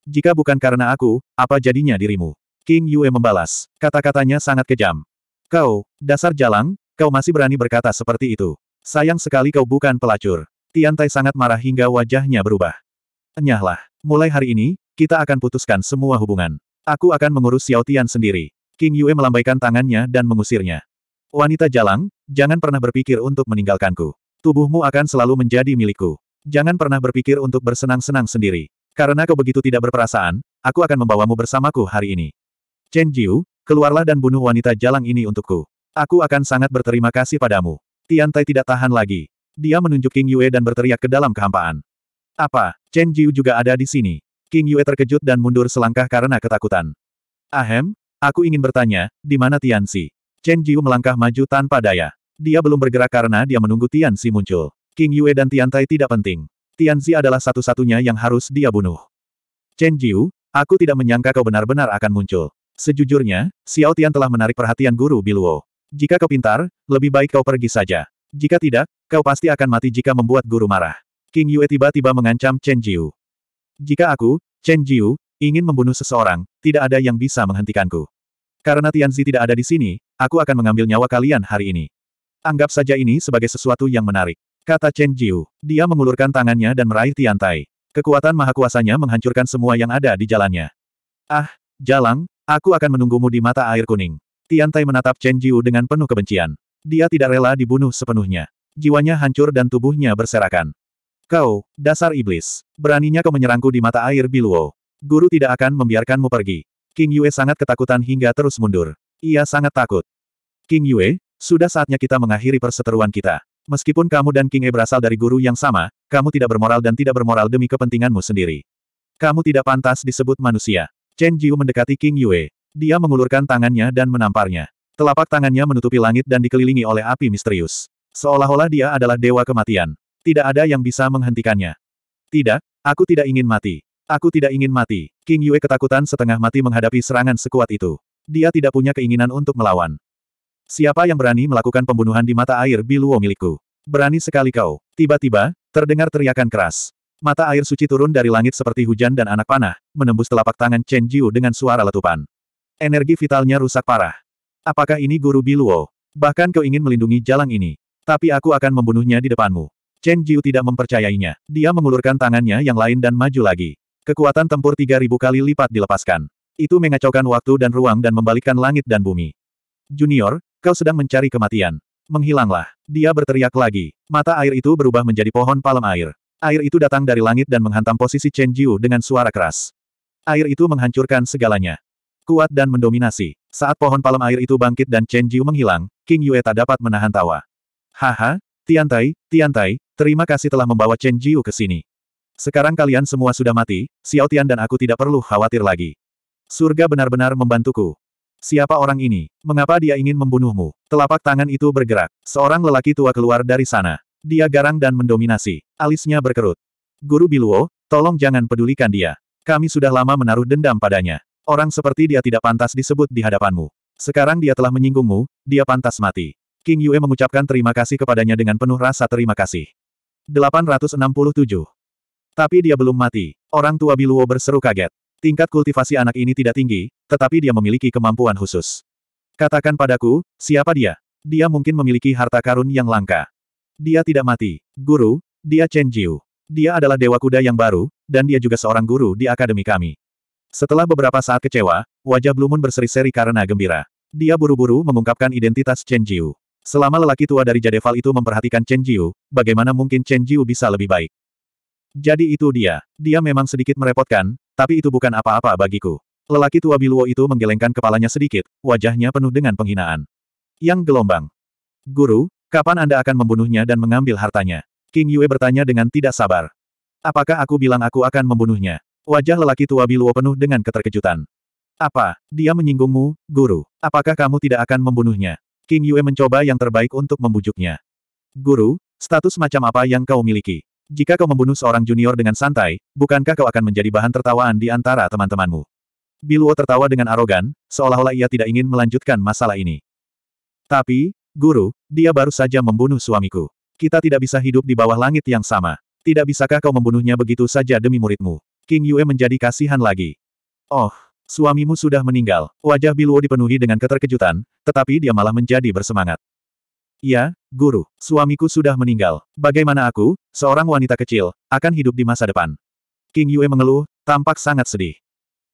Jika bukan karena aku, apa jadinya dirimu? King Yue membalas. Kata-katanya sangat kejam. Kau, dasar jalang, kau masih berani berkata seperti itu. Sayang sekali kau bukan pelacur. Tiantai sangat marah hingga wajahnya berubah. Enyahlah. Mulai hari ini, kita akan putuskan semua hubungan. Aku akan mengurus Xiao Tian sendiri. King Yue melambaikan tangannya dan mengusirnya. Wanita jalang, jangan pernah berpikir untuk meninggalkanku. Tubuhmu akan selalu menjadi milikku. Jangan pernah berpikir untuk bersenang-senang sendiri. Karena kau begitu tidak berperasaan, aku akan membawamu bersamaku hari ini. Chen Jiu, keluarlah dan bunuh wanita jalang ini untukku. Aku akan sangat berterima kasih padamu. Tian Tai tidak tahan lagi. Dia menunjuk King Yue dan berteriak ke dalam kehampaan. Apa, Chen Jiu juga ada di sini? King Yue terkejut dan mundur selangkah karena ketakutan. Ahem, aku ingin bertanya, di mana Tian Si? Chen Jiu melangkah maju tanpa daya. Dia belum bergerak karena dia menunggu Tian Xi muncul. King Yue dan Tian Tai tidak penting. Tian Xi adalah satu-satunya yang harus dia bunuh. Chen Jiu, aku tidak menyangka kau benar-benar akan muncul. Sejujurnya, Xiao Tian telah menarik perhatian guru Biluo. Jika kau pintar, lebih baik kau pergi saja. Jika tidak, kau pasti akan mati jika membuat guru marah. King Yue tiba-tiba mengancam Chen Jiu. Jika aku, Chen Jiu, ingin membunuh seseorang, tidak ada yang bisa menghentikanku. Karena Tian Xi tidak ada di sini, Aku akan mengambil nyawa kalian hari ini. Anggap saja ini sebagai sesuatu yang menarik. Kata Chen Jiu. Dia mengulurkan tangannya dan meraih Tiantai. Kekuatan maha kuasanya menghancurkan semua yang ada di jalannya. Ah, Jalang, aku akan menunggumu di mata air kuning. Tiantai menatap Chen Jiu dengan penuh kebencian. Dia tidak rela dibunuh sepenuhnya. Jiwanya hancur dan tubuhnya berserakan. Kau, dasar iblis. Beraninya kau menyerangku di mata air Biluo. Guru tidak akan membiarkanmu pergi. King Yue sangat ketakutan hingga terus mundur. Ia sangat takut. King Yue, sudah saatnya kita mengakhiri perseteruan kita. Meskipun kamu dan King E berasal dari guru yang sama, kamu tidak bermoral dan tidak bermoral demi kepentinganmu sendiri. Kamu tidak pantas disebut manusia. Chen Jiu mendekati King Yue. Dia mengulurkan tangannya dan menamparnya. Telapak tangannya menutupi langit dan dikelilingi oleh api misterius. Seolah-olah dia adalah dewa kematian. Tidak ada yang bisa menghentikannya. Tidak, aku tidak ingin mati. Aku tidak ingin mati. King Yue ketakutan setengah mati menghadapi serangan sekuat itu. Dia tidak punya keinginan untuk melawan. Siapa yang berani melakukan pembunuhan di mata air Biluo milikku? Berani sekali kau. Tiba-tiba, terdengar teriakan keras. Mata air suci turun dari langit seperti hujan dan anak panah, menembus telapak tangan Chen Jiu dengan suara letupan. Energi vitalnya rusak parah. Apakah ini guru Biluo? Bahkan kau ingin melindungi jalan ini. Tapi aku akan membunuhnya di depanmu. Chen Jiu tidak mempercayainya. Dia mengulurkan tangannya yang lain dan maju lagi. Kekuatan tempur 3000 kali lipat dilepaskan. Itu mengacaukan waktu dan ruang dan membalikkan langit dan bumi. Junior, kau sedang mencari kematian. Menghilanglah. Dia berteriak lagi. Mata air itu berubah menjadi pohon palem air. Air itu datang dari langit dan menghantam posisi Chen Jiu dengan suara keras. Air itu menghancurkan segalanya. Kuat dan mendominasi. Saat pohon palem air itu bangkit dan Chen Jiu menghilang, King Yue tak dapat menahan tawa. Haha, Tiantai, Tiantai, terima kasih telah membawa Chen Jiu ke sini. Sekarang kalian semua sudah mati, Xiao Tian dan aku tidak perlu khawatir lagi. Surga benar-benar membantuku. Siapa orang ini? Mengapa dia ingin membunuhmu? Telapak tangan itu bergerak. Seorang lelaki tua keluar dari sana. Dia garang dan mendominasi. Alisnya berkerut. Guru Biluo, tolong jangan pedulikan dia. Kami sudah lama menaruh dendam padanya. Orang seperti dia tidak pantas disebut di hadapanmu. Sekarang dia telah menyinggungmu, dia pantas mati. King Yue mengucapkan terima kasih kepadanya dengan penuh rasa terima kasih. 867. Tapi dia belum mati. Orang tua Biluo berseru kaget. Tingkat kultivasi anak ini tidak tinggi, tetapi dia memiliki kemampuan khusus. Katakan padaku, siapa dia? Dia mungkin memiliki harta karun yang langka. Dia tidak mati. Guru, dia Chen Jiu. Dia adalah dewa kuda yang baru, dan dia juga seorang guru di akademi kami. Setelah beberapa saat kecewa, wajah Blue Moon berseri-seri karena gembira. Dia buru-buru mengungkapkan identitas Chen Jiu. Selama lelaki tua dari Jadeval itu memperhatikan Chen Jiu, bagaimana mungkin Chen Jiu bisa lebih baik? Jadi itu dia. Dia memang sedikit merepotkan, tapi itu bukan apa-apa bagiku. Lelaki tua Biluo itu menggelengkan kepalanya sedikit, wajahnya penuh dengan penghinaan. Yang gelombang. Guru, kapan Anda akan membunuhnya dan mengambil hartanya? King Yue bertanya dengan tidak sabar. Apakah aku bilang aku akan membunuhnya? Wajah lelaki tua Biluo penuh dengan keterkejutan. Apa? Dia menyinggungmu, guru. Apakah kamu tidak akan membunuhnya? King Yue mencoba yang terbaik untuk membujuknya. Guru, status macam apa yang kau miliki? Jika kau membunuh seorang junior dengan santai, bukankah kau akan menjadi bahan tertawaan di antara teman-temanmu? Biluo tertawa dengan arogan, seolah-olah ia tidak ingin melanjutkan masalah ini. Tapi, guru, dia baru saja membunuh suamiku. Kita tidak bisa hidup di bawah langit yang sama. Tidak bisakah kau membunuhnya begitu saja demi muridmu? King Yue menjadi kasihan lagi. Oh, suamimu sudah meninggal. Wajah Biluo dipenuhi dengan keterkejutan, tetapi dia malah menjadi bersemangat. Ya, guru, suamiku sudah meninggal. Bagaimana aku, seorang wanita kecil, akan hidup di masa depan? King Yue mengeluh, tampak sangat sedih.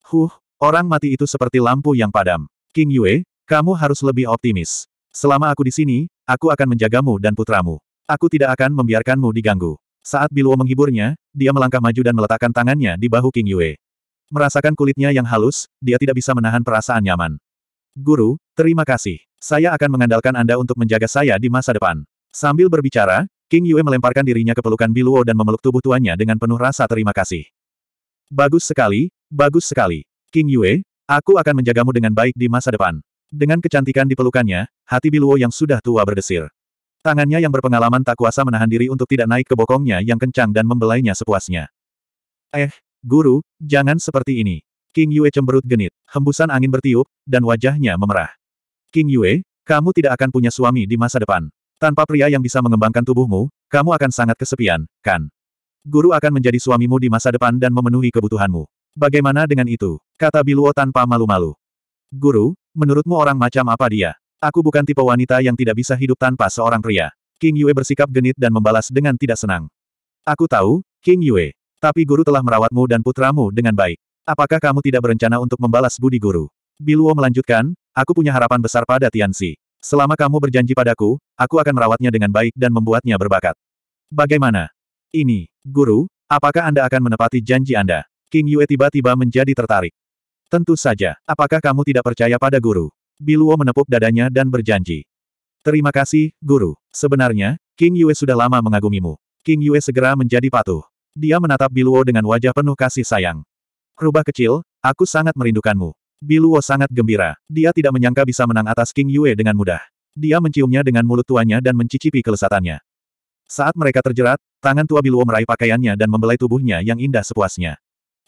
Huh, orang mati itu seperti lampu yang padam. King Yue, kamu harus lebih optimis. Selama aku di sini, aku akan menjagamu dan putramu. Aku tidak akan membiarkanmu diganggu. Saat Biluo menghiburnya, dia melangkah maju dan meletakkan tangannya di bahu King Yue. Merasakan kulitnya yang halus, dia tidak bisa menahan perasaan nyaman. Guru, terima kasih. Saya akan mengandalkan Anda untuk menjaga saya di masa depan. Sambil berbicara, King Yue melemparkan dirinya ke pelukan Biluo dan memeluk tubuh tuannya dengan penuh rasa terima kasih. Bagus sekali, bagus sekali. King Yue, aku akan menjagamu dengan baik di masa depan. Dengan kecantikan di pelukannya, hati Biluo yang sudah tua berdesir. Tangannya yang berpengalaman tak kuasa menahan diri untuk tidak naik ke bokongnya yang kencang dan membelainya sepuasnya. Eh, guru, jangan seperti ini. King Yue cemberut genit, hembusan angin bertiup, dan wajahnya memerah. King Yue, kamu tidak akan punya suami di masa depan. Tanpa pria yang bisa mengembangkan tubuhmu, kamu akan sangat kesepian, kan? Guru akan menjadi suamimu di masa depan dan memenuhi kebutuhanmu. Bagaimana dengan itu? Kata Biluo tanpa malu-malu. Guru, menurutmu orang macam apa dia? Aku bukan tipe wanita yang tidak bisa hidup tanpa seorang pria. King Yue bersikap genit dan membalas dengan tidak senang. Aku tahu, King Yue. Tapi guru telah merawatmu dan putramu dengan baik. Apakah kamu tidak berencana untuk membalas budi guru? Biluo melanjutkan, aku punya harapan besar pada Tianxi. Selama kamu berjanji padaku, aku akan merawatnya dengan baik dan membuatnya berbakat. Bagaimana? Ini, guru, apakah Anda akan menepati janji Anda? King Yue tiba-tiba menjadi tertarik. Tentu saja, apakah kamu tidak percaya pada guru? Biluo menepuk dadanya dan berjanji. Terima kasih, guru. Sebenarnya, King Yue sudah lama mengagumimu. King Yue segera menjadi patuh. Dia menatap Biluo dengan wajah penuh kasih sayang. Rubah kecil, aku sangat merindukanmu. Biluo sangat gembira. Dia tidak menyangka bisa menang atas King Yue dengan mudah. Dia menciumnya dengan mulut tuanya dan mencicipi kelesatannya. Saat mereka terjerat, tangan tua Biluo meraih pakaiannya dan membelai tubuhnya yang indah sepuasnya.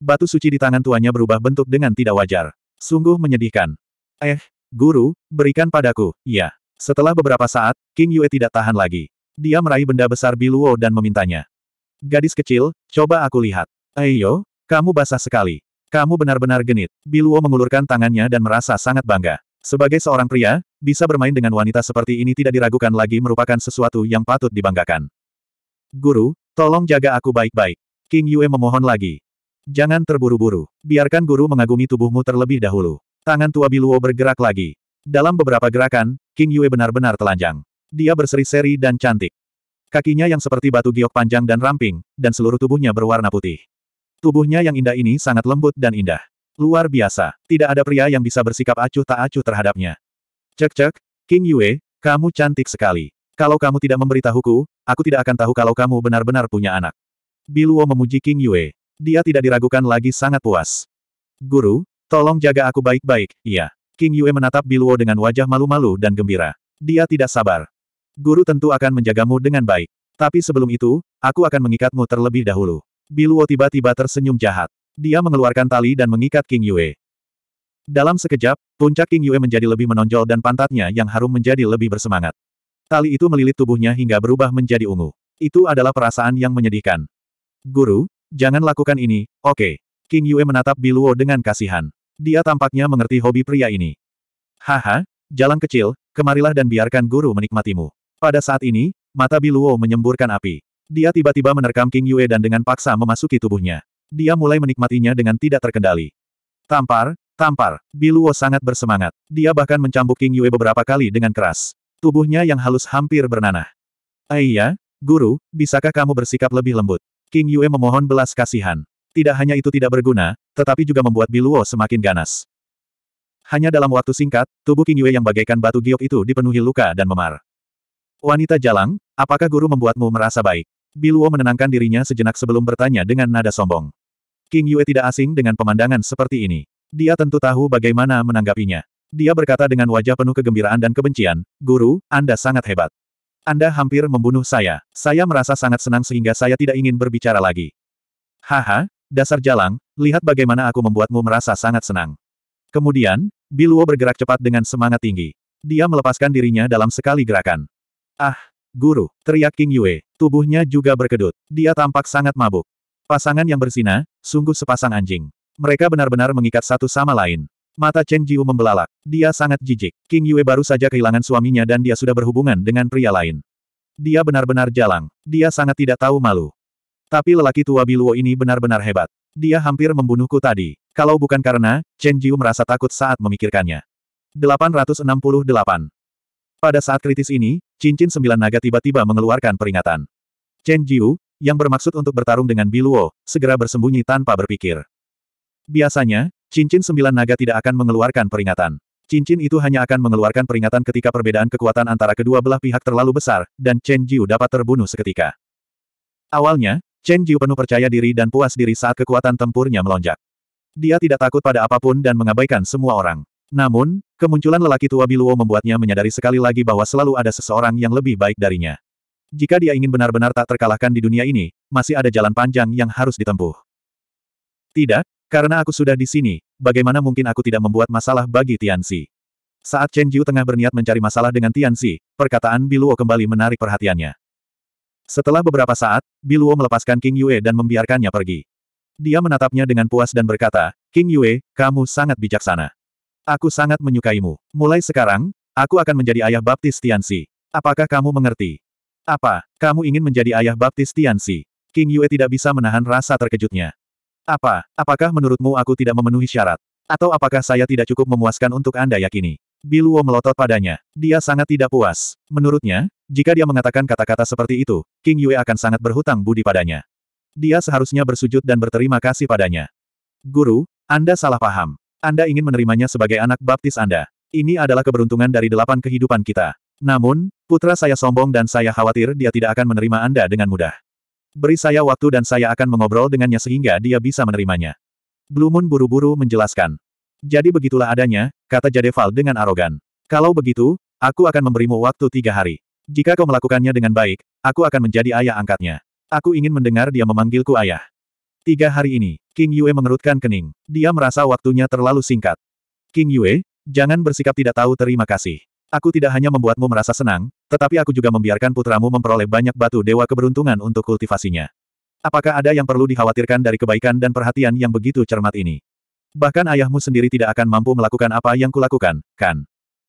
Batu suci di tangan tuanya berubah bentuk dengan tidak wajar. Sungguh menyedihkan. Eh, guru, berikan padaku, ya. Setelah beberapa saat, King Yue tidak tahan lagi. Dia meraih benda besar Biluo dan memintanya. Gadis kecil, coba aku lihat. Ayo, kamu basah sekali. Kamu benar-benar genit. Biluo mengulurkan tangannya dan merasa sangat bangga. Sebagai seorang pria, bisa bermain dengan wanita seperti ini tidak diragukan lagi merupakan sesuatu yang patut dibanggakan. Guru, tolong jaga aku baik-baik. King Yue memohon lagi. Jangan terburu-buru. Biarkan guru mengagumi tubuhmu terlebih dahulu. Tangan tua Biluo bergerak lagi. Dalam beberapa gerakan, King Yue benar-benar telanjang. Dia berseri-seri dan cantik. Kakinya yang seperti batu giok panjang dan ramping, dan seluruh tubuhnya berwarna putih. Tubuhnya yang indah ini sangat lembut dan indah. Luar biasa, tidak ada pria yang bisa bersikap acuh tak acuh terhadapnya. Cek-cek, King Yue, kamu cantik sekali. Kalau kamu tidak memberitahuku, aku tidak akan tahu kalau kamu benar-benar punya anak. Biluo memuji King Yue. Dia tidak diragukan lagi sangat puas. Guru, tolong jaga aku baik-baik, iya. King Yue menatap Biluo dengan wajah malu-malu dan gembira. Dia tidak sabar. Guru tentu akan menjagamu dengan baik. Tapi sebelum itu, aku akan mengikatmu terlebih dahulu. Biluo tiba-tiba tersenyum jahat. Dia mengeluarkan tali dan mengikat King Yue. Dalam sekejap, puncak King Yue menjadi lebih menonjol dan pantatnya yang harum menjadi lebih bersemangat. Tali itu melilit tubuhnya hingga berubah menjadi ungu. Itu adalah perasaan yang menyedihkan. Guru, jangan lakukan ini, oke. Okay. King Yue menatap Biluo dengan kasihan. Dia tampaknya mengerti hobi pria ini. Haha, jalan kecil, kemarilah dan biarkan guru menikmatimu. Pada saat ini, mata Biluo menyemburkan api. Dia tiba-tiba menerkam King Yue dan dengan paksa memasuki tubuhnya. Dia mulai menikmatinya dengan tidak terkendali. Tampar, tampar, Biluo sangat bersemangat. Dia bahkan mencambuk King Yue beberapa kali dengan keras. Tubuhnya yang halus hampir bernanah. Aiya, eh guru, bisakah kamu bersikap lebih lembut? King Yue memohon belas kasihan. Tidak hanya itu tidak berguna, tetapi juga membuat Biluo semakin ganas. Hanya dalam waktu singkat, tubuh King Yue yang bagaikan batu giok itu dipenuhi luka dan memar. Wanita jalang, apakah guru membuatmu merasa baik? Biluo menenangkan dirinya sejenak sebelum bertanya dengan nada sombong. King Yue tidak asing dengan pemandangan seperti ini. Dia tentu tahu bagaimana menanggapinya. Dia berkata dengan wajah penuh kegembiraan dan kebencian, Guru, Anda sangat hebat. Anda hampir membunuh saya. Saya merasa sangat senang sehingga saya tidak ingin berbicara lagi. Haha, dasar jalang, lihat bagaimana aku membuatmu merasa sangat senang. Kemudian, Biluo bergerak cepat dengan semangat tinggi. Dia melepaskan dirinya dalam sekali gerakan. Ah, Guru, teriak King Yue, tubuhnya juga berkedut. Dia tampak sangat mabuk. Pasangan yang bersina, sungguh sepasang anjing. Mereka benar-benar mengikat satu sama lain. Mata Chen Jiu membelalak. Dia sangat jijik. King Yue baru saja kehilangan suaminya dan dia sudah berhubungan dengan pria lain. Dia benar-benar jalang. Dia sangat tidak tahu malu. Tapi lelaki tua Biluo ini benar-benar hebat. Dia hampir membunuhku tadi. Kalau bukan karena, Chen Jiu merasa takut saat memikirkannya. 868. Pada saat kritis ini, Cincin sembilan naga tiba-tiba mengeluarkan peringatan. Chen Jiu, yang bermaksud untuk bertarung dengan Biluo, segera bersembunyi tanpa berpikir. Biasanya, cincin sembilan naga tidak akan mengeluarkan peringatan. Cincin itu hanya akan mengeluarkan peringatan ketika perbedaan kekuatan antara kedua belah pihak terlalu besar, dan Chen Jiu dapat terbunuh seketika. Awalnya, Chen Jiu penuh percaya diri dan puas diri saat kekuatan tempurnya melonjak. Dia tidak takut pada apapun dan mengabaikan semua orang. Namun, Kemunculan lelaki tua Biluo membuatnya menyadari sekali lagi bahwa selalu ada seseorang yang lebih baik darinya. Jika dia ingin benar-benar tak terkalahkan di dunia ini, masih ada jalan panjang yang harus ditempuh. Tidak, karena aku sudah di sini, bagaimana mungkin aku tidak membuat masalah bagi Tianxi? Saat Chen Jiu tengah berniat mencari masalah dengan Tianxi, perkataan Biluo kembali menarik perhatiannya. Setelah beberapa saat, Biluo melepaskan King Yue dan membiarkannya pergi. Dia menatapnya dengan puas dan berkata, King Yue, kamu sangat bijaksana. Aku sangat menyukaimu. Mulai sekarang, aku akan menjadi ayah baptis Tianxi. Apakah kamu mengerti? Apa, kamu ingin menjadi ayah baptis Tianxi? King Yue tidak bisa menahan rasa terkejutnya. Apa, apakah menurutmu aku tidak memenuhi syarat? Atau apakah saya tidak cukup memuaskan untuk Anda yakini? Biluo melotot padanya. Dia sangat tidak puas. Menurutnya, jika dia mengatakan kata-kata seperti itu, King Yue akan sangat berhutang budi padanya. Dia seharusnya bersujud dan berterima kasih padanya. Guru, Anda salah paham. Anda ingin menerimanya sebagai anak baptis Anda. Ini adalah keberuntungan dari delapan kehidupan kita. Namun, putra saya sombong dan saya khawatir dia tidak akan menerima Anda dengan mudah. Beri saya waktu dan saya akan mengobrol dengannya sehingga dia bisa menerimanya. Blue Moon buru-buru menjelaskan. Jadi begitulah adanya, kata Jadeval dengan arogan. Kalau begitu, aku akan memberimu waktu tiga hari. Jika kau melakukannya dengan baik, aku akan menjadi ayah angkatnya. Aku ingin mendengar dia memanggilku ayah. Tiga hari ini, King Yue mengerutkan kening. Dia merasa waktunya terlalu singkat. King Yue, jangan bersikap tidak tahu terima kasih. Aku tidak hanya membuatmu merasa senang, tetapi aku juga membiarkan putramu memperoleh banyak batu dewa keberuntungan untuk kultivasinya. Apakah ada yang perlu dikhawatirkan dari kebaikan dan perhatian yang begitu cermat ini? Bahkan ayahmu sendiri tidak akan mampu melakukan apa yang kulakukan, kan?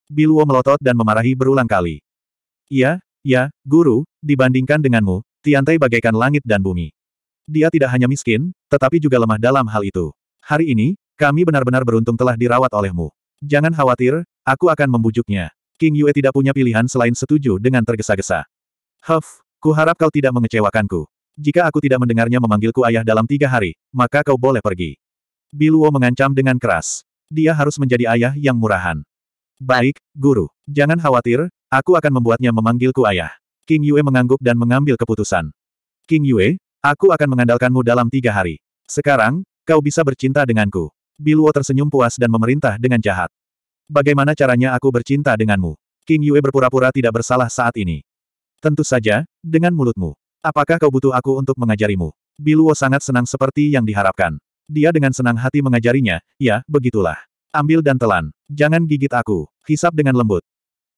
Biluo melotot dan memarahi berulang kali. Iya, ya, guru, dibandingkan denganmu, Tiantai bagaikan langit dan bumi. Dia tidak hanya miskin, tetapi juga lemah dalam hal itu. Hari ini, kami benar-benar beruntung telah dirawat olehmu. Jangan khawatir, aku akan membujuknya. King Yue tidak punya pilihan selain setuju dengan tergesa-gesa. Huff, kuharap kau tidak mengecewakanku. Jika aku tidak mendengarnya memanggilku ayah dalam tiga hari, maka kau boleh pergi. Biluo mengancam dengan keras. Dia harus menjadi ayah yang murahan. Baik, guru. Jangan khawatir, aku akan membuatnya memanggilku ayah. King Yue mengangguk dan mengambil keputusan. King Yue, Aku akan mengandalkanmu dalam tiga hari. Sekarang, kau bisa bercinta denganku. Biluo tersenyum puas dan memerintah dengan jahat. Bagaimana caranya aku bercinta denganmu? King Yue berpura-pura tidak bersalah saat ini. Tentu saja, dengan mulutmu. Apakah kau butuh aku untuk mengajarimu? Biluo sangat senang seperti yang diharapkan. Dia dengan senang hati mengajarinya, ya, begitulah. Ambil dan telan. Jangan gigit aku. Hisap dengan lembut.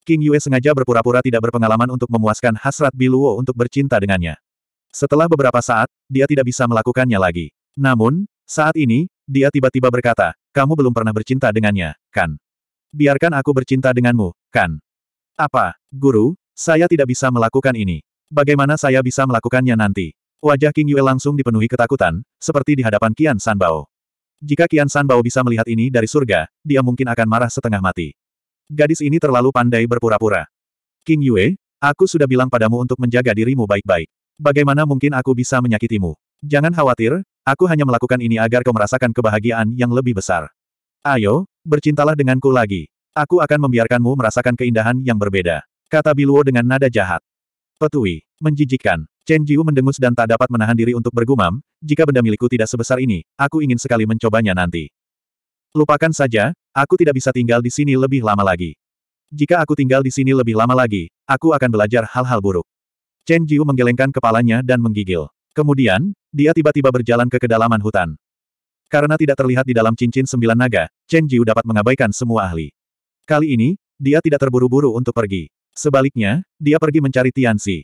King Yue sengaja berpura-pura tidak berpengalaman untuk memuaskan hasrat Biluo untuk bercinta dengannya. Setelah beberapa saat, dia tidak bisa melakukannya lagi. Namun, saat ini, dia tiba-tiba berkata, kamu belum pernah bercinta dengannya, kan? Biarkan aku bercinta denganmu, kan? Apa, guru, saya tidak bisa melakukan ini. Bagaimana saya bisa melakukannya nanti? Wajah King Yue langsung dipenuhi ketakutan, seperti di hadapan Qian Sanbao. Jika Qian Sanbao bisa melihat ini dari surga, dia mungkin akan marah setengah mati. Gadis ini terlalu pandai berpura-pura. King Yue, aku sudah bilang padamu untuk menjaga dirimu baik-baik. Bagaimana mungkin aku bisa menyakitimu? Jangan khawatir, aku hanya melakukan ini agar kau merasakan kebahagiaan yang lebih besar. Ayo, bercintalah denganku lagi. Aku akan membiarkanmu merasakan keindahan yang berbeda. Kata Biluo dengan nada jahat. Petui, menjijikkan. Chen Jiu mendengus dan tak dapat menahan diri untuk bergumam, jika benda milikku tidak sebesar ini, aku ingin sekali mencobanya nanti. Lupakan saja, aku tidak bisa tinggal di sini lebih lama lagi. Jika aku tinggal di sini lebih lama lagi, aku akan belajar hal-hal buruk. Chen Jiu menggelengkan kepalanya dan menggigil. Kemudian, dia tiba-tiba berjalan ke kedalaman hutan. Karena tidak terlihat di dalam cincin sembilan naga, Chen Jiu dapat mengabaikan semua ahli. Kali ini, dia tidak terburu-buru untuk pergi. Sebaliknya, dia pergi mencari Tian Tianxi.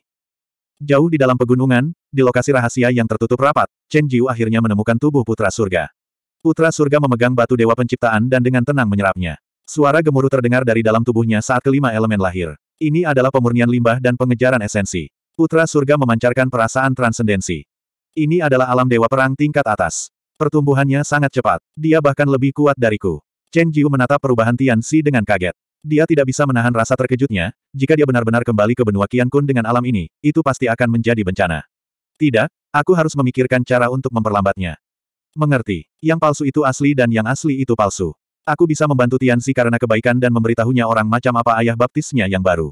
Jauh di dalam pegunungan, di lokasi rahasia yang tertutup rapat, Chen Jiu akhirnya menemukan tubuh Putra Surga. Putra Surga memegang batu Dewa Penciptaan dan dengan tenang menyerapnya. Suara gemuruh terdengar dari dalam tubuhnya saat kelima elemen lahir. Ini adalah pemurnian limbah dan pengejaran esensi. Putra surga memancarkan perasaan transendensi. Ini adalah alam dewa perang tingkat atas. Pertumbuhannya sangat cepat. Dia bahkan lebih kuat dariku. Chen Jiu menatap perubahan Tian Tianxi dengan kaget. Dia tidak bisa menahan rasa terkejutnya, jika dia benar-benar kembali ke benua Qian Kun dengan alam ini, itu pasti akan menjadi bencana. Tidak, aku harus memikirkan cara untuk memperlambatnya. Mengerti, yang palsu itu asli dan yang asli itu palsu. Aku bisa membantu Tian Tianxi karena kebaikan dan memberitahunya orang macam apa ayah baptisnya yang baru.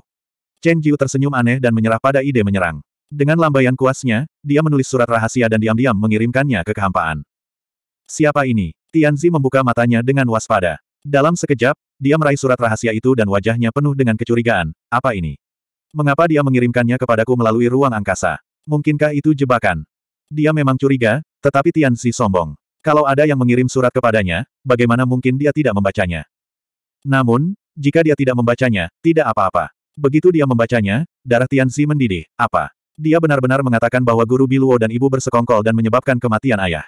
Chen Jiu tersenyum aneh dan menyerah pada ide menyerang. Dengan lambaian kuasnya, dia menulis surat rahasia dan diam-diam mengirimkannya ke kehampaan. Siapa ini? Tianzi membuka matanya dengan waspada. Dalam sekejap, dia meraih surat rahasia itu dan wajahnya penuh dengan kecurigaan. Apa ini? Mengapa dia mengirimkannya kepadaku melalui ruang angkasa? Mungkinkah itu jebakan? Dia memang curiga, tetapi Tianzi sombong. Kalau ada yang mengirim surat kepadanya, bagaimana mungkin dia tidak membacanya? Namun, jika dia tidak membacanya, tidak apa-apa. Begitu dia membacanya, darah Tianzi mendidih. Apa? Dia benar-benar mengatakan bahwa guru Biluo dan ibu bersekongkol dan menyebabkan kematian ayah.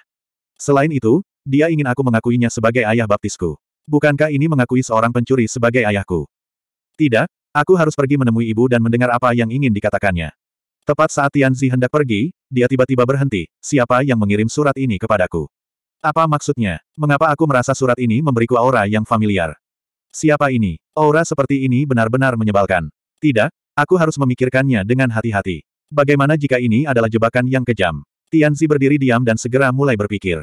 Selain itu, dia ingin aku mengakuinya sebagai ayah baptisku. Bukankah ini mengakui seorang pencuri sebagai ayahku? Tidak, aku harus pergi menemui ibu dan mendengar apa yang ingin dikatakannya. Tepat saat Tianzi hendak pergi, dia tiba-tiba berhenti. Siapa yang mengirim surat ini kepadaku? Apa maksudnya? Mengapa aku merasa surat ini memberiku aura yang familiar? Siapa ini? Aura seperti ini benar-benar menyebalkan. Tidak, aku harus memikirkannya dengan hati-hati. Bagaimana jika ini adalah jebakan yang kejam? Tianzi berdiri diam dan segera mulai berpikir.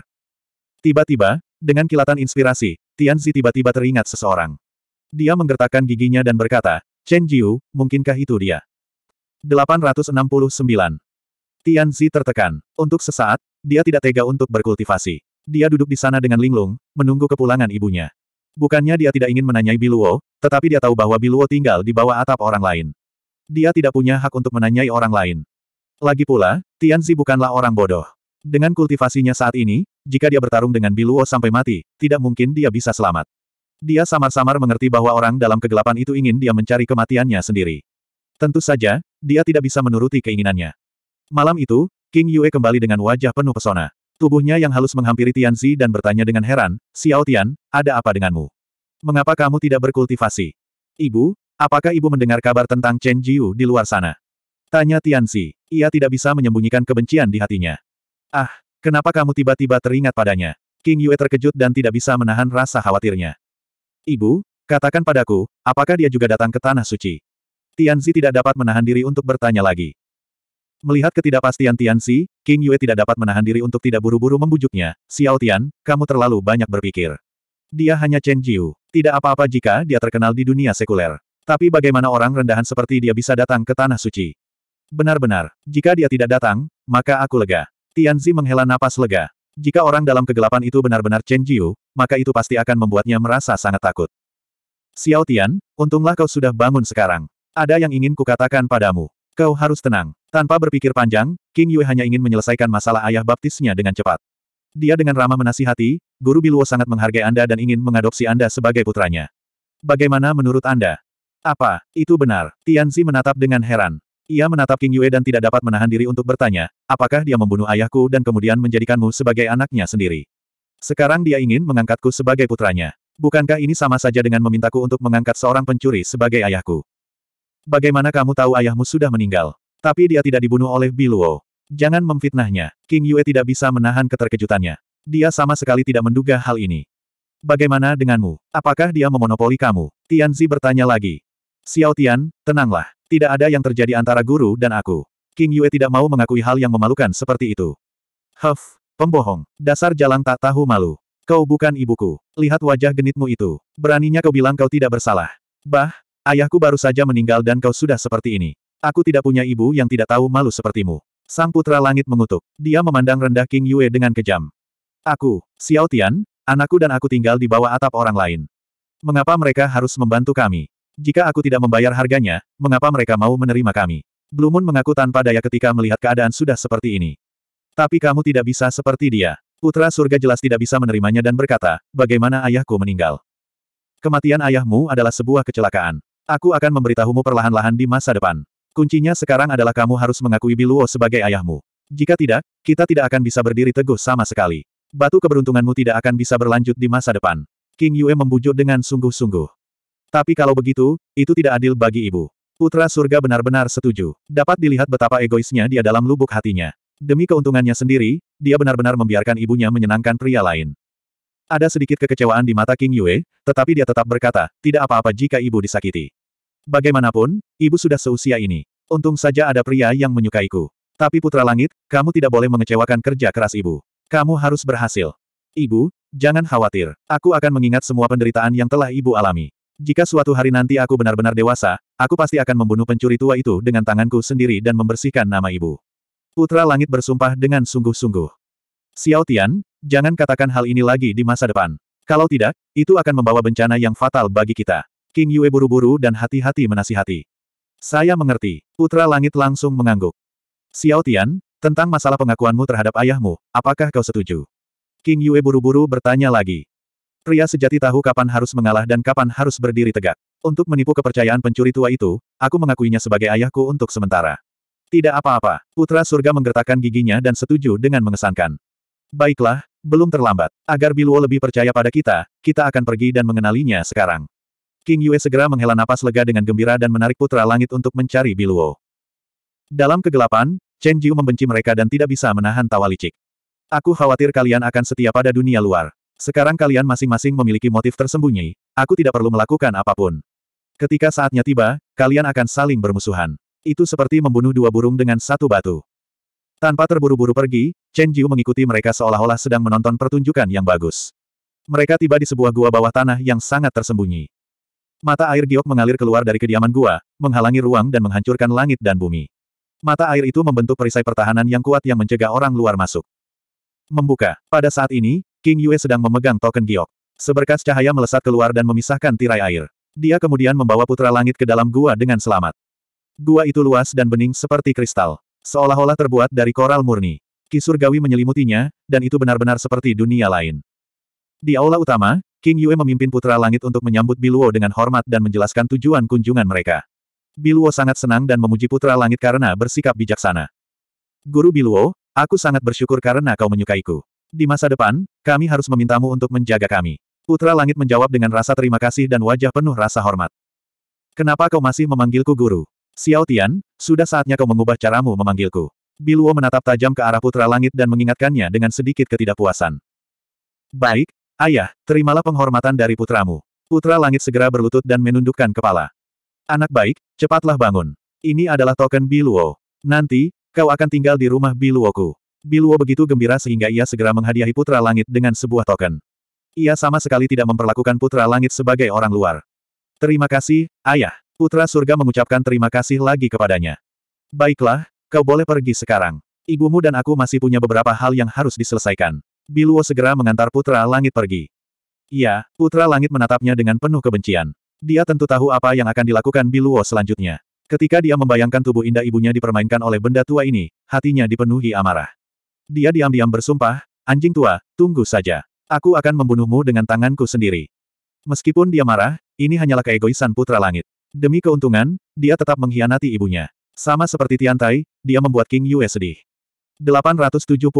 Tiba-tiba, dengan kilatan inspirasi, Tianzi tiba-tiba teringat seseorang. Dia menggertakkan giginya dan berkata, Chen Jiu, mungkinkah itu dia? 869. Tianzi tertekan. Untuk sesaat, dia tidak tega untuk berkultivasi. Dia duduk di sana dengan linglung, menunggu kepulangan ibunya. Bukannya dia tidak ingin menanyai Biluo, tetapi dia tahu bahwa Biluo tinggal di bawah atap orang lain. Dia tidak punya hak untuk menanyai orang lain. Lagi pula, Tianzi bukanlah orang bodoh. Dengan kultivasinya saat ini, jika dia bertarung dengan Biluo sampai mati, tidak mungkin dia bisa selamat. Dia samar-samar mengerti bahwa orang dalam kegelapan itu ingin dia mencari kematiannya sendiri. Tentu saja, dia tidak bisa menuruti keinginannya. Malam itu, King Yue kembali dengan wajah penuh pesona. Tubuhnya yang halus menghampiri Tianzi dan bertanya dengan heran, Xiao Tian, ada apa denganmu? Mengapa kamu tidak berkultivasi? Ibu, apakah ibu mendengar kabar tentang Chen Jiu di luar sana? Tanya Tianzi. Ia tidak bisa menyembunyikan kebencian di hatinya. Ah, kenapa kamu tiba-tiba teringat padanya? King Yue terkejut dan tidak bisa menahan rasa khawatirnya. Ibu, katakan padaku, apakah dia juga datang ke Tanah Suci? Tianzi tidak dapat menahan diri untuk bertanya lagi. Melihat ketidakpastian Tianxi, King Yue tidak dapat menahan diri untuk tidak buru-buru membujuknya. Xiao Tian, kamu terlalu banyak berpikir. Dia hanya Chen Jiu. Tidak apa-apa jika dia terkenal di dunia sekuler. Tapi bagaimana orang rendahan seperti dia bisa datang ke Tanah Suci? Benar-benar, jika dia tidak datang, maka aku lega. Tianzi menghela napas lega. Jika orang dalam kegelapan itu benar-benar Chen Jiu, maka itu pasti akan membuatnya merasa sangat takut. Xiao Tian, untunglah kau sudah bangun sekarang. Ada yang ingin kukatakan padamu. Kau harus tenang. Tanpa berpikir panjang, King Yue hanya ingin menyelesaikan masalah ayah baptisnya dengan cepat. Dia dengan ramah menasihati, Guru Biluo sangat menghargai Anda dan ingin mengadopsi Anda sebagai putranya. Bagaimana menurut Anda? Apa, itu benar? Tianzi menatap dengan heran. Ia menatap King Yue dan tidak dapat menahan diri untuk bertanya, apakah dia membunuh ayahku dan kemudian menjadikanmu sebagai anaknya sendiri. Sekarang dia ingin mengangkatku sebagai putranya. Bukankah ini sama saja dengan memintaku untuk mengangkat seorang pencuri sebagai ayahku? Bagaimana kamu tahu ayahmu sudah meninggal? Tapi dia tidak dibunuh oleh Biluo. Jangan memfitnahnya. King Yue tidak bisa menahan keterkejutannya. Dia sama sekali tidak menduga hal ini. Bagaimana denganmu? Apakah dia memonopoli kamu? Tianzi bertanya lagi. Xiao Tian, tenanglah. Tidak ada yang terjadi antara guru dan aku. King Yue tidak mau mengakui hal yang memalukan seperti itu. Huff, pembohong. Dasar jalan tak tahu malu. Kau bukan ibuku. Lihat wajah genitmu itu. Beraninya kau bilang kau tidak bersalah. Bah, Ayahku baru saja meninggal dan kau sudah seperti ini. Aku tidak punya ibu yang tidak tahu malu sepertimu. Sang Putra Langit mengutuk. Dia memandang rendah King Yue dengan kejam. Aku, Xiao Tian, anakku dan aku tinggal di bawah atap orang lain. Mengapa mereka harus membantu kami? Jika aku tidak membayar harganya, mengapa mereka mau menerima kami? Blue Moon mengaku tanpa daya ketika melihat keadaan sudah seperti ini. Tapi kamu tidak bisa seperti dia. Putra surga jelas tidak bisa menerimanya dan berkata, bagaimana ayahku meninggal? Kematian ayahmu adalah sebuah kecelakaan. Aku akan memberitahumu perlahan-lahan di masa depan. Kuncinya sekarang adalah kamu harus mengakui Biluo sebagai ayahmu. Jika tidak, kita tidak akan bisa berdiri teguh sama sekali. Batu keberuntunganmu tidak akan bisa berlanjut di masa depan. King Yue membujuk dengan sungguh-sungguh. Tapi kalau begitu, itu tidak adil bagi ibu. Putra surga benar-benar setuju. Dapat dilihat betapa egoisnya dia dalam lubuk hatinya. Demi keuntungannya sendiri, dia benar-benar membiarkan ibunya menyenangkan pria lain. Ada sedikit kekecewaan di mata King Yue, tetapi dia tetap berkata, tidak apa-apa jika ibu disakiti. Bagaimanapun, ibu sudah seusia ini. Untung saja ada pria yang menyukaiku. Tapi putra langit, kamu tidak boleh mengecewakan kerja keras ibu. Kamu harus berhasil. Ibu, jangan khawatir. Aku akan mengingat semua penderitaan yang telah ibu alami. Jika suatu hari nanti aku benar-benar dewasa, aku pasti akan membunuh pencuri tua itu dengan tanganku sendiri dan membersihkan nama ibu. Putra Langit bersumpah dengan sungguh-sungguh. Xiao Tian, jangan katakan hal ini lagi di masa depan. Kalau tidak, itu akan membawa bencana yang fatal bagi kita. King Yue buru-buru dan hati-hati menasihati. Saya mengerti. Putra Langit langsung mengangguk. Xiao Tian, tentang masalah pengakuanmu terhadap ayahmu, apakah kau setuju? King Yue buru-buru bertanya lagi. Pria sejati tahu kapan harus mengalah dan kapan harus berdiri tegak. Untuk menipu kepercayaan pencuri tua itu, aku mengakuinya sebagai ayahku untuk sementara. Tidak apa-apa, Putra Surga menggertakkan giginya dan setuju dengan mengesankan. Baiklah, belum terlambat. Agar Biluo lebih percaya pada kita, kita akan pergi dan mengenalinya sekarang. King Yue segera menghela napas lega dengan gembira dan menarik putra langit untuk mencari Biluo. Dalam kegelapan, Chen Jiu membenci mereka dan tidak bisa menahan tawa licik. Aku khawatir kalian akan setia pada dunia luar. Sekarang kalian masing-masing memiliki motif tersembunyi, aku tidak perlu melakukan apapun. Ketika saatnya tiba, kalian akan saling bermusuhan. Itu seperti membunuh dua burung dengan satu batu. Tanpa terburu-buru pergi, Chen Jiu mengikuti mereka seolah-olah sedang menonton pertunjukan yang bagus. Mereka tiba di sebuah gua bawah tanah yang sangat tersembunyi. Mata air giok mengalir keluar dari kediaman gua, menghalangi ruang dan menghancurkan langit dan bumi. Mata air itu membentuk perisai pertahanan yang kuat yang mencegah orang luar masuk. Membuka. Pada saat ini, King Yue sedang memegang token giok. Seberkas cahaya melesat keluar dan memisahkan tirai air. Dia kemudian membawa putra langit ke dalam gua dengan selamat. Gua itu luas dan bening seperti kristal. Seolah-olah terbuat dari koral murni. Kisurgawi menyelimutinya, dan itu benar-benar seperti dunia lain. Di aula utama, King Yue memimpin Putra Langit untuk menyambut Biluo dengan hormat dan menjelaskan tujuan kunjungan mereka. Biluo sangat senang dan memuji Putra Langit karena bersikap bijaksana. Guru Biluo, aku sangat bersyukur karena kau menyukaiku. Di masa depan, kami harus memintamu untuk menjaga kami. Putra Langit menjawab dengan rasa terima kasih dan wajah penuh rasa hormat. Kenapa kau masih memanggilku guru? Xiao Tian, sudah saatnya kau mengubah caramu memanggilku. Biluo menatap tajam ke arah Putra Langit dan mengingatkannya dengan sedikit ketidakpuasan. Baik, Ayah, terimalah penghormatan dari putramu. Putra langit segera berlutut dan menundukkan kepala. Anak baik, cepatlah bangun. Ini adalah token Biluo. Nanti, kau akan tinggal di rumah Biluoku. Biluo begitu gembira sehingga ia segera menghadiahi putra langit dengan sebuah token. Ia sama sekali tidak memperlakukan putra langit sebagai orang luar. Terima kasih, ayah. Putra surga mengucapkan terima kasih lagi kepadanya. Baiklah, kau boleh pergi sekarang. Ibumu dan aku masih punya beberapa hal yang harus diselesaikan. Biluo segera mengantar Putra Langit pergi. Ya, Putra Langit menatapnya dengan penuh kebencian. Dia tentu tahu apa yang akan dilakukan Biluo selanjutnya. Ketika dia membayangkan tubuh indah ibunya dipermainkan oleh benda tua ini, hatinya dipenuhi amarah. Dia diam-diam bersumpah, anjing tua, tunggu saja. Aku akan membunuhmu dengan tanganku sendiri. Meskipun dia marah, ini hanyalah keegoisan Putra Langit. Demi keuntungan, dia tetap mengkhianati ibunya. Sama seperti Tiantai, dia membuat King Yue sedih. 870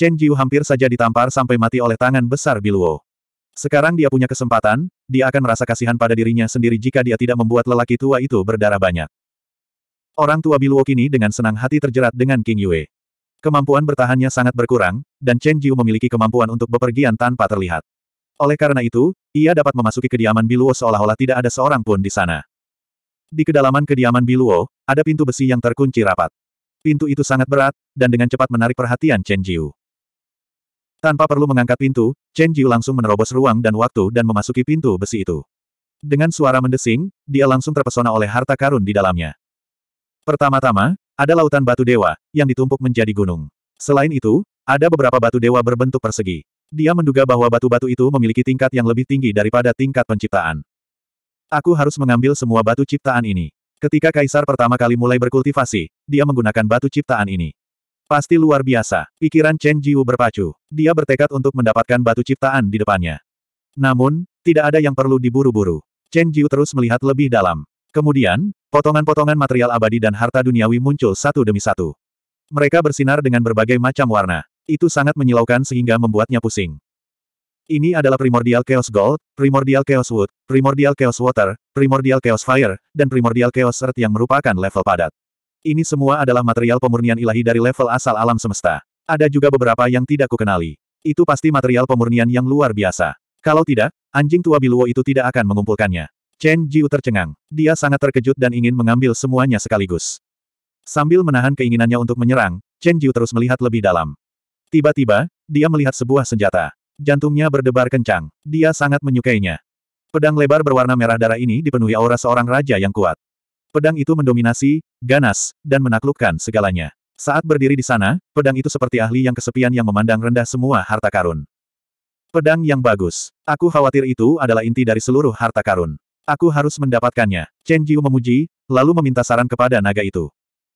Chen Jiu hampir saja ditampar sampai mati oleh tangan besar Biluo. Sekarang dia punya kesempatan, dia akan merasa kasihan pada dirinya sendiri jika dia tidak membuat lelaki tua itu berdarah banyak. Orang tua Biluo kini dengan senang hati terjerat dengan King Yue. Kemampuan bertahannya sangat berkurang, dan Chen Jiu memiliki kemampuan untuk bepergian tanpa terlihat. Oleh karena itu, ia dapat memasuki kediaman Biluo seolah-olah tidak ada seorang pun di sana. Di kedalaman kediaman Biluo, ada pintu besi yang terkunci rapat. Pintu itu sangat berat, dan dengan cepat menarik perhatian Chen Jiu. Tanpa perlu mengangkat pintu, Chen Jiu langsung menerobos ruang dan waktu dan memasuki pintu besi itu. Dengan suara mendesing, dia langsung terpesona oleh harta karun di dalamnya. Pertama-tama, ada lautan batu dewa, yang ditumpuk menjadi gunung. Selain itu, ada beberapa batu dewa berbentuk persegi. Dia menduga bahwa batu-batu itu memiliki tingkat yang lebih tinggi daripada tingkat penciptaan. Aku harus mengambil semua batu ciptaan ini. Ketika kaisar pertama kali mulai berkultivasi, dia menggunakan batu ciptaan ini. Pasti luar biasa, pikiran Chen Jiu berpacu. Dia bertekad untuk mendapatkan batu ciptaan di depannya. Namun, tidak ada yang perlu diburu-buru. Chen Jiu terus melihat lebih dalam. Kemudian, potongan-potongan material abadi dan harta duniawi muncul satu demi satu. Mereka bersinar dengan berbagai macam warna. Itu sangat menyilaukan sehingga membuatnya pusing. Ini adalah Primordial Chaos Gold, Primordial Chaos Wood, Primordial Chaos Water, Primordial Chaos Fire, dan Primordial Chaos Earth yang merupakan level padat. Ini semua adalah material pemurnian ilahi dari level asal alam semesta. Ada juga beberapa yang tidak kukenali. Itu pasti material pemurnian yang luar biasa. Kalau tidak, anjing tua Biluo itu tidak akan mengumpulkannya. Chen Jiu tercengang. Dia sangat terkejut dan ingin mengambil semuanya sekaligus. Sambil menahan keinginannya untuk menyerang, Chen Jiu terus melihat lebih dalam. Tiba-tiba, dia melihat sebuah senjata. Jantungnya berdebar kencang. Dia sangat menyukainya. Pedang lebar berwarna merah darah ini dipenuhi aura seorang raja yang kuat. Pedang itu mendominasi, ganas, dan menaklukkan segalanya. Saat berdiri di sana, pedang itu seperti ahli yang kesepian yang memandang rendah semua harta karun. Pedang yang bagus. Aku khawatir itu adalah inti dari seluruh harta karun. Aku harus mendapatkannya. Chen Jiu memuji, lalu meminta saran kepada naga itu.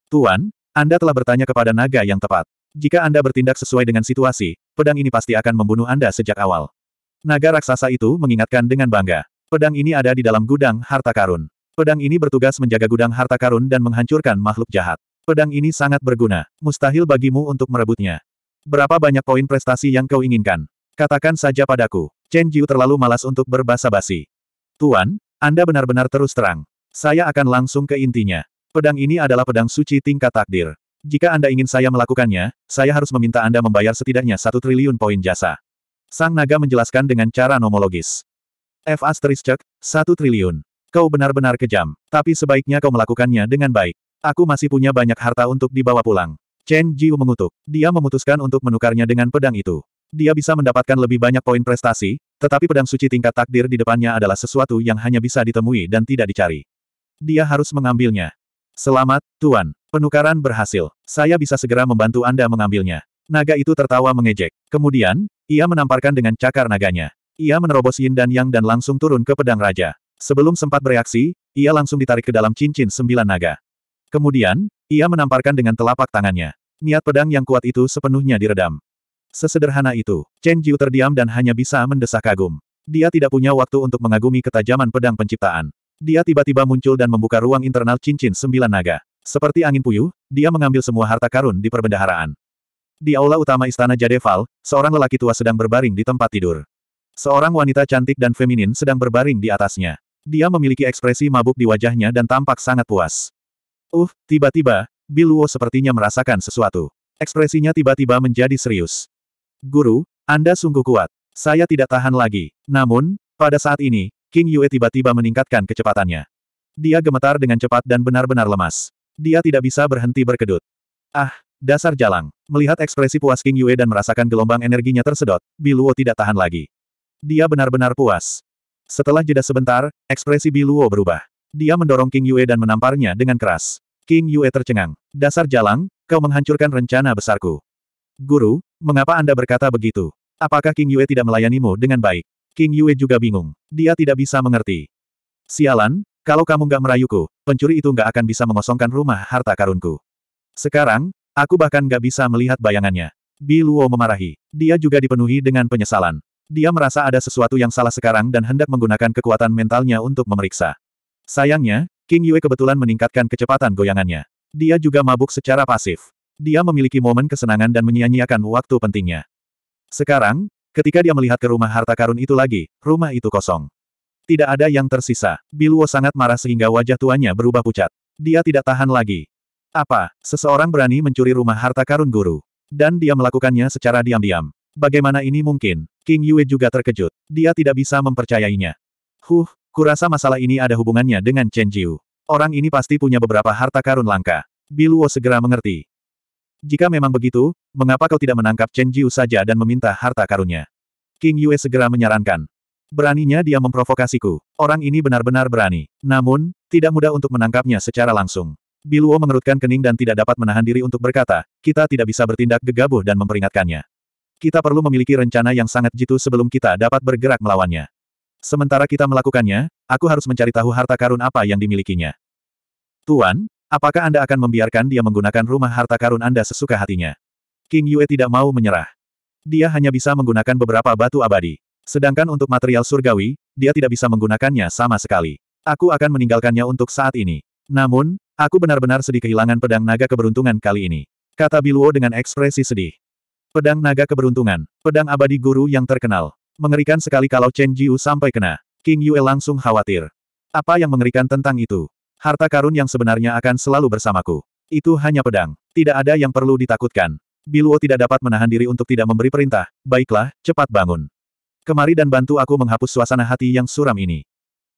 Tuan, Anda telah bertanya kepada naga yang tepat. Jika Anda bertindak sesuai dengan situasi, pedang ini pasti akan membunuh Anda sejak awal. Naga raksasa itu mengingatkan dengan bangga. Pedang ini ada di dalam gudang harta karun. Pedang ini bertugas menjaga gudang harta karun dan menghancurkan makhluk jahat. Pedang ini sangat berguna. Mustahil bagimu untuk merebutnya. Berapa banyak poin prestasi yang kau inginkan? Katakan saja padaku. Chen Jiu terlalu malas untuk berbasa basi. Tuan, Anda benar-benar terus terang. Saya akan langsung ke intinya. Pedang ini adalah pedang suci tingkat takdir. Jika Anda ingin saya melakukannya, saya harus meminta Anda membayar setidaknya satu triliun poin jasa. Sang naga menjelaskan dengan cara nomologis. F asterisk, cek, satu triliun. Kau benar-benar kejam. Tapi sebaiknya kau melakukannya dengan baik. Aku masih punya banyak harta untuk dibawa pulang. Chen Jiu mengutuk. Dia memutuskan untuk menukarnya dengan pedang itu. Dia bisa mendapatkan lebih banyak poin prestasi, tetapi pedang suci tingkat takdir di depannya adalah sesuatu yang hanya bisa ditemui dan tidak dicari. Dia harus mengambilnya. Selamat, Tuan. Penukaran berhasil. Saya bisa segera membantu Anda mengambilnya. Naga itu tertawa mengejek. Kemudian, ia menamparkan dengan cakar naganya. Ia menerobos yin dan yang dan langsung turun ke pedang raja. Sebelum sempat bereaksi, ia langsung ditarik ke dalam cincin sembilan naga. Kemudian, ia menamparkan dengan telapak tangannya. Niat pedang yang kuat itu sepenuhnya diredam. Sesederhana itu, Chen Jiu terdiam dan hanya bisa mendesah kagum. Dia tidak punya waktu untuk mengagumi ketajaman pedang penciptaan. Dia tiba-tiba muncul dan membuka ruang internal cincin sembilan naga. Seperti angin puyuh, dia mengambil semua harta karun di perbendaharaan. Di aula utama istana Jadeval, seorang lelaki tua sedang berbaring di tempat tidur. Seorang wanita cantik dan feminin sedang berbaring di atasnya. Dia memiliki ekspresi mabuk di wajahnya dan tampak sangat puas. Uh, tiba-tiba, Biluo sepertinya merasakan sesuatu. Ekspresinya tiba-tiba menjadi serius. Guru, Anda sungguh kuat. Saya tidak tahan lagi. Namun, pada saat ini, King Yue tiba-tiba meningkatkan kecepatannya. Dia gemetar dengan cepat dan benar-benar lemas. Dia tidak bisa berhenti berkedut. Ah, dasar jalang. Melihat ekspresi puas King Yue dan merasakan gelombang energinya tersedot, Biluo tidak tahan lagi. Dia benar-benar puas. Setelah jeda sebentar, ekspresi Biluo berubah. Dia mendorong King Yue dan menamparnya dengan keras. King Yue tercengang. Dasar jalang, kau menghancurkan rencana besarku. Guru, mengapa Anda berkata begitu? Apakah King Yue tidak melayanimu dengan baik? King Yue juga bingung. Dia tidak bisa mengerti. Sialan, kalau kamu gak merayuku, pencuri itu gak akan bisa mengosongkan rumah harta karunku. Sekarang, aku bahkan gak bisa melihat bayangannya. Bi Luo memarahi. Dia juga dipenuhi dengan penyesalan. Dia merasa ada sesuatu yang salah sekarang dan hendak menggunakan kekuatan mentalnya untuk memeriksa. Sayangnya, King Yue kebetulan meningkatkan kecepatan goyangannya. Dia juga mabuk secara pasif. Dia memiliki momen kesenangan dan menyia-nyiakan waktu pentingnya. Sekarang, ketika dia melihat ke rumah harta karun itu lagi, rumah itu kosong. Tidak ada yang tersisa. Biluo sangat marah sehingga wajah tuanya berubah pucat. Dia tidak tahan lagi. Apa, seseorang berani mencuri rumah harta karun guru? Dan dia melakukannya secara diam-diam. Bagaimana ini mungkin? King Yue juga terkejut. Dia tidak bisa mempercayainya. Huh, kurasa masalah ini ada hubungannya dengan Chen Jiu. Orang ini pasti punya beberapa harta karun langka. Biluo segera mengerti. Jika memang begitu, mengapa kau tidak menangkap Chen Jiu saja dan meminta harta karunnya? King Yue segera menyarankan. Beraninya dia memprovokasiku. Orang ini benar-benar berani. Namun, tidak mudah untuk menangkapnya secara langsung. Biluo mengerutkan kening dan tidak dapat menahan diri untuk berkata, kita tidak bisa bertindak gegabah dan memperingatkannya. Kita perlu memiliki rencana yang sangat jitu sebelum kita dapat bergerak melawannya. Sementara kita melakukannya, aku harus mencari tahu harta karun apa yang dimilikinya. Tuan, apakah Anda akan membiarkan dia menggunakan rumah harta karun Anda sesuka hatinya? King Yue tidak mau menyerah. Dia hanya bisa menggunakan beberapa batu abadi. Sedangkan untuk material surgawi, dia tidak bisa menggunakannya sama sekali. Aku akan meninggalkannya untuk saat ini. Namun, aku benar-benar sedih kehilangan pedang naga keberuntungan kali ini. Kata Biluo dengan ekspresi sedih. Pedang naga keberuntungan. Pedang abadi guru yang terkenal. Mengerikan sekali kalau Chen Jiu sampai kena. King Yue langsung khawatir. Apa yang mengerikan tentang itu? Harta karun yang sebenarnya akan selalu bersamaku. Itu hanya pedang. Tidak ada yang perlu ditakutkan. Biluo tidak dapat menahan diri untuk tidak memberi perintah. Baiklah, cepat bangun. Kemari dan bantu aku menghapus suasana hati yang suram ini.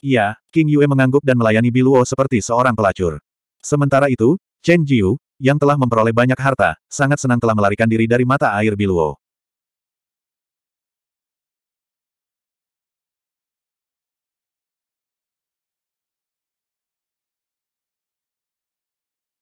Iya, King Yue mengangguk dan melayani Biluo seperti seorang pelacur. Sementara itu, Chen Jiu, yang telah memperoleh banyak harta, sangat senang telah melarikan diri dari mata air Biluo.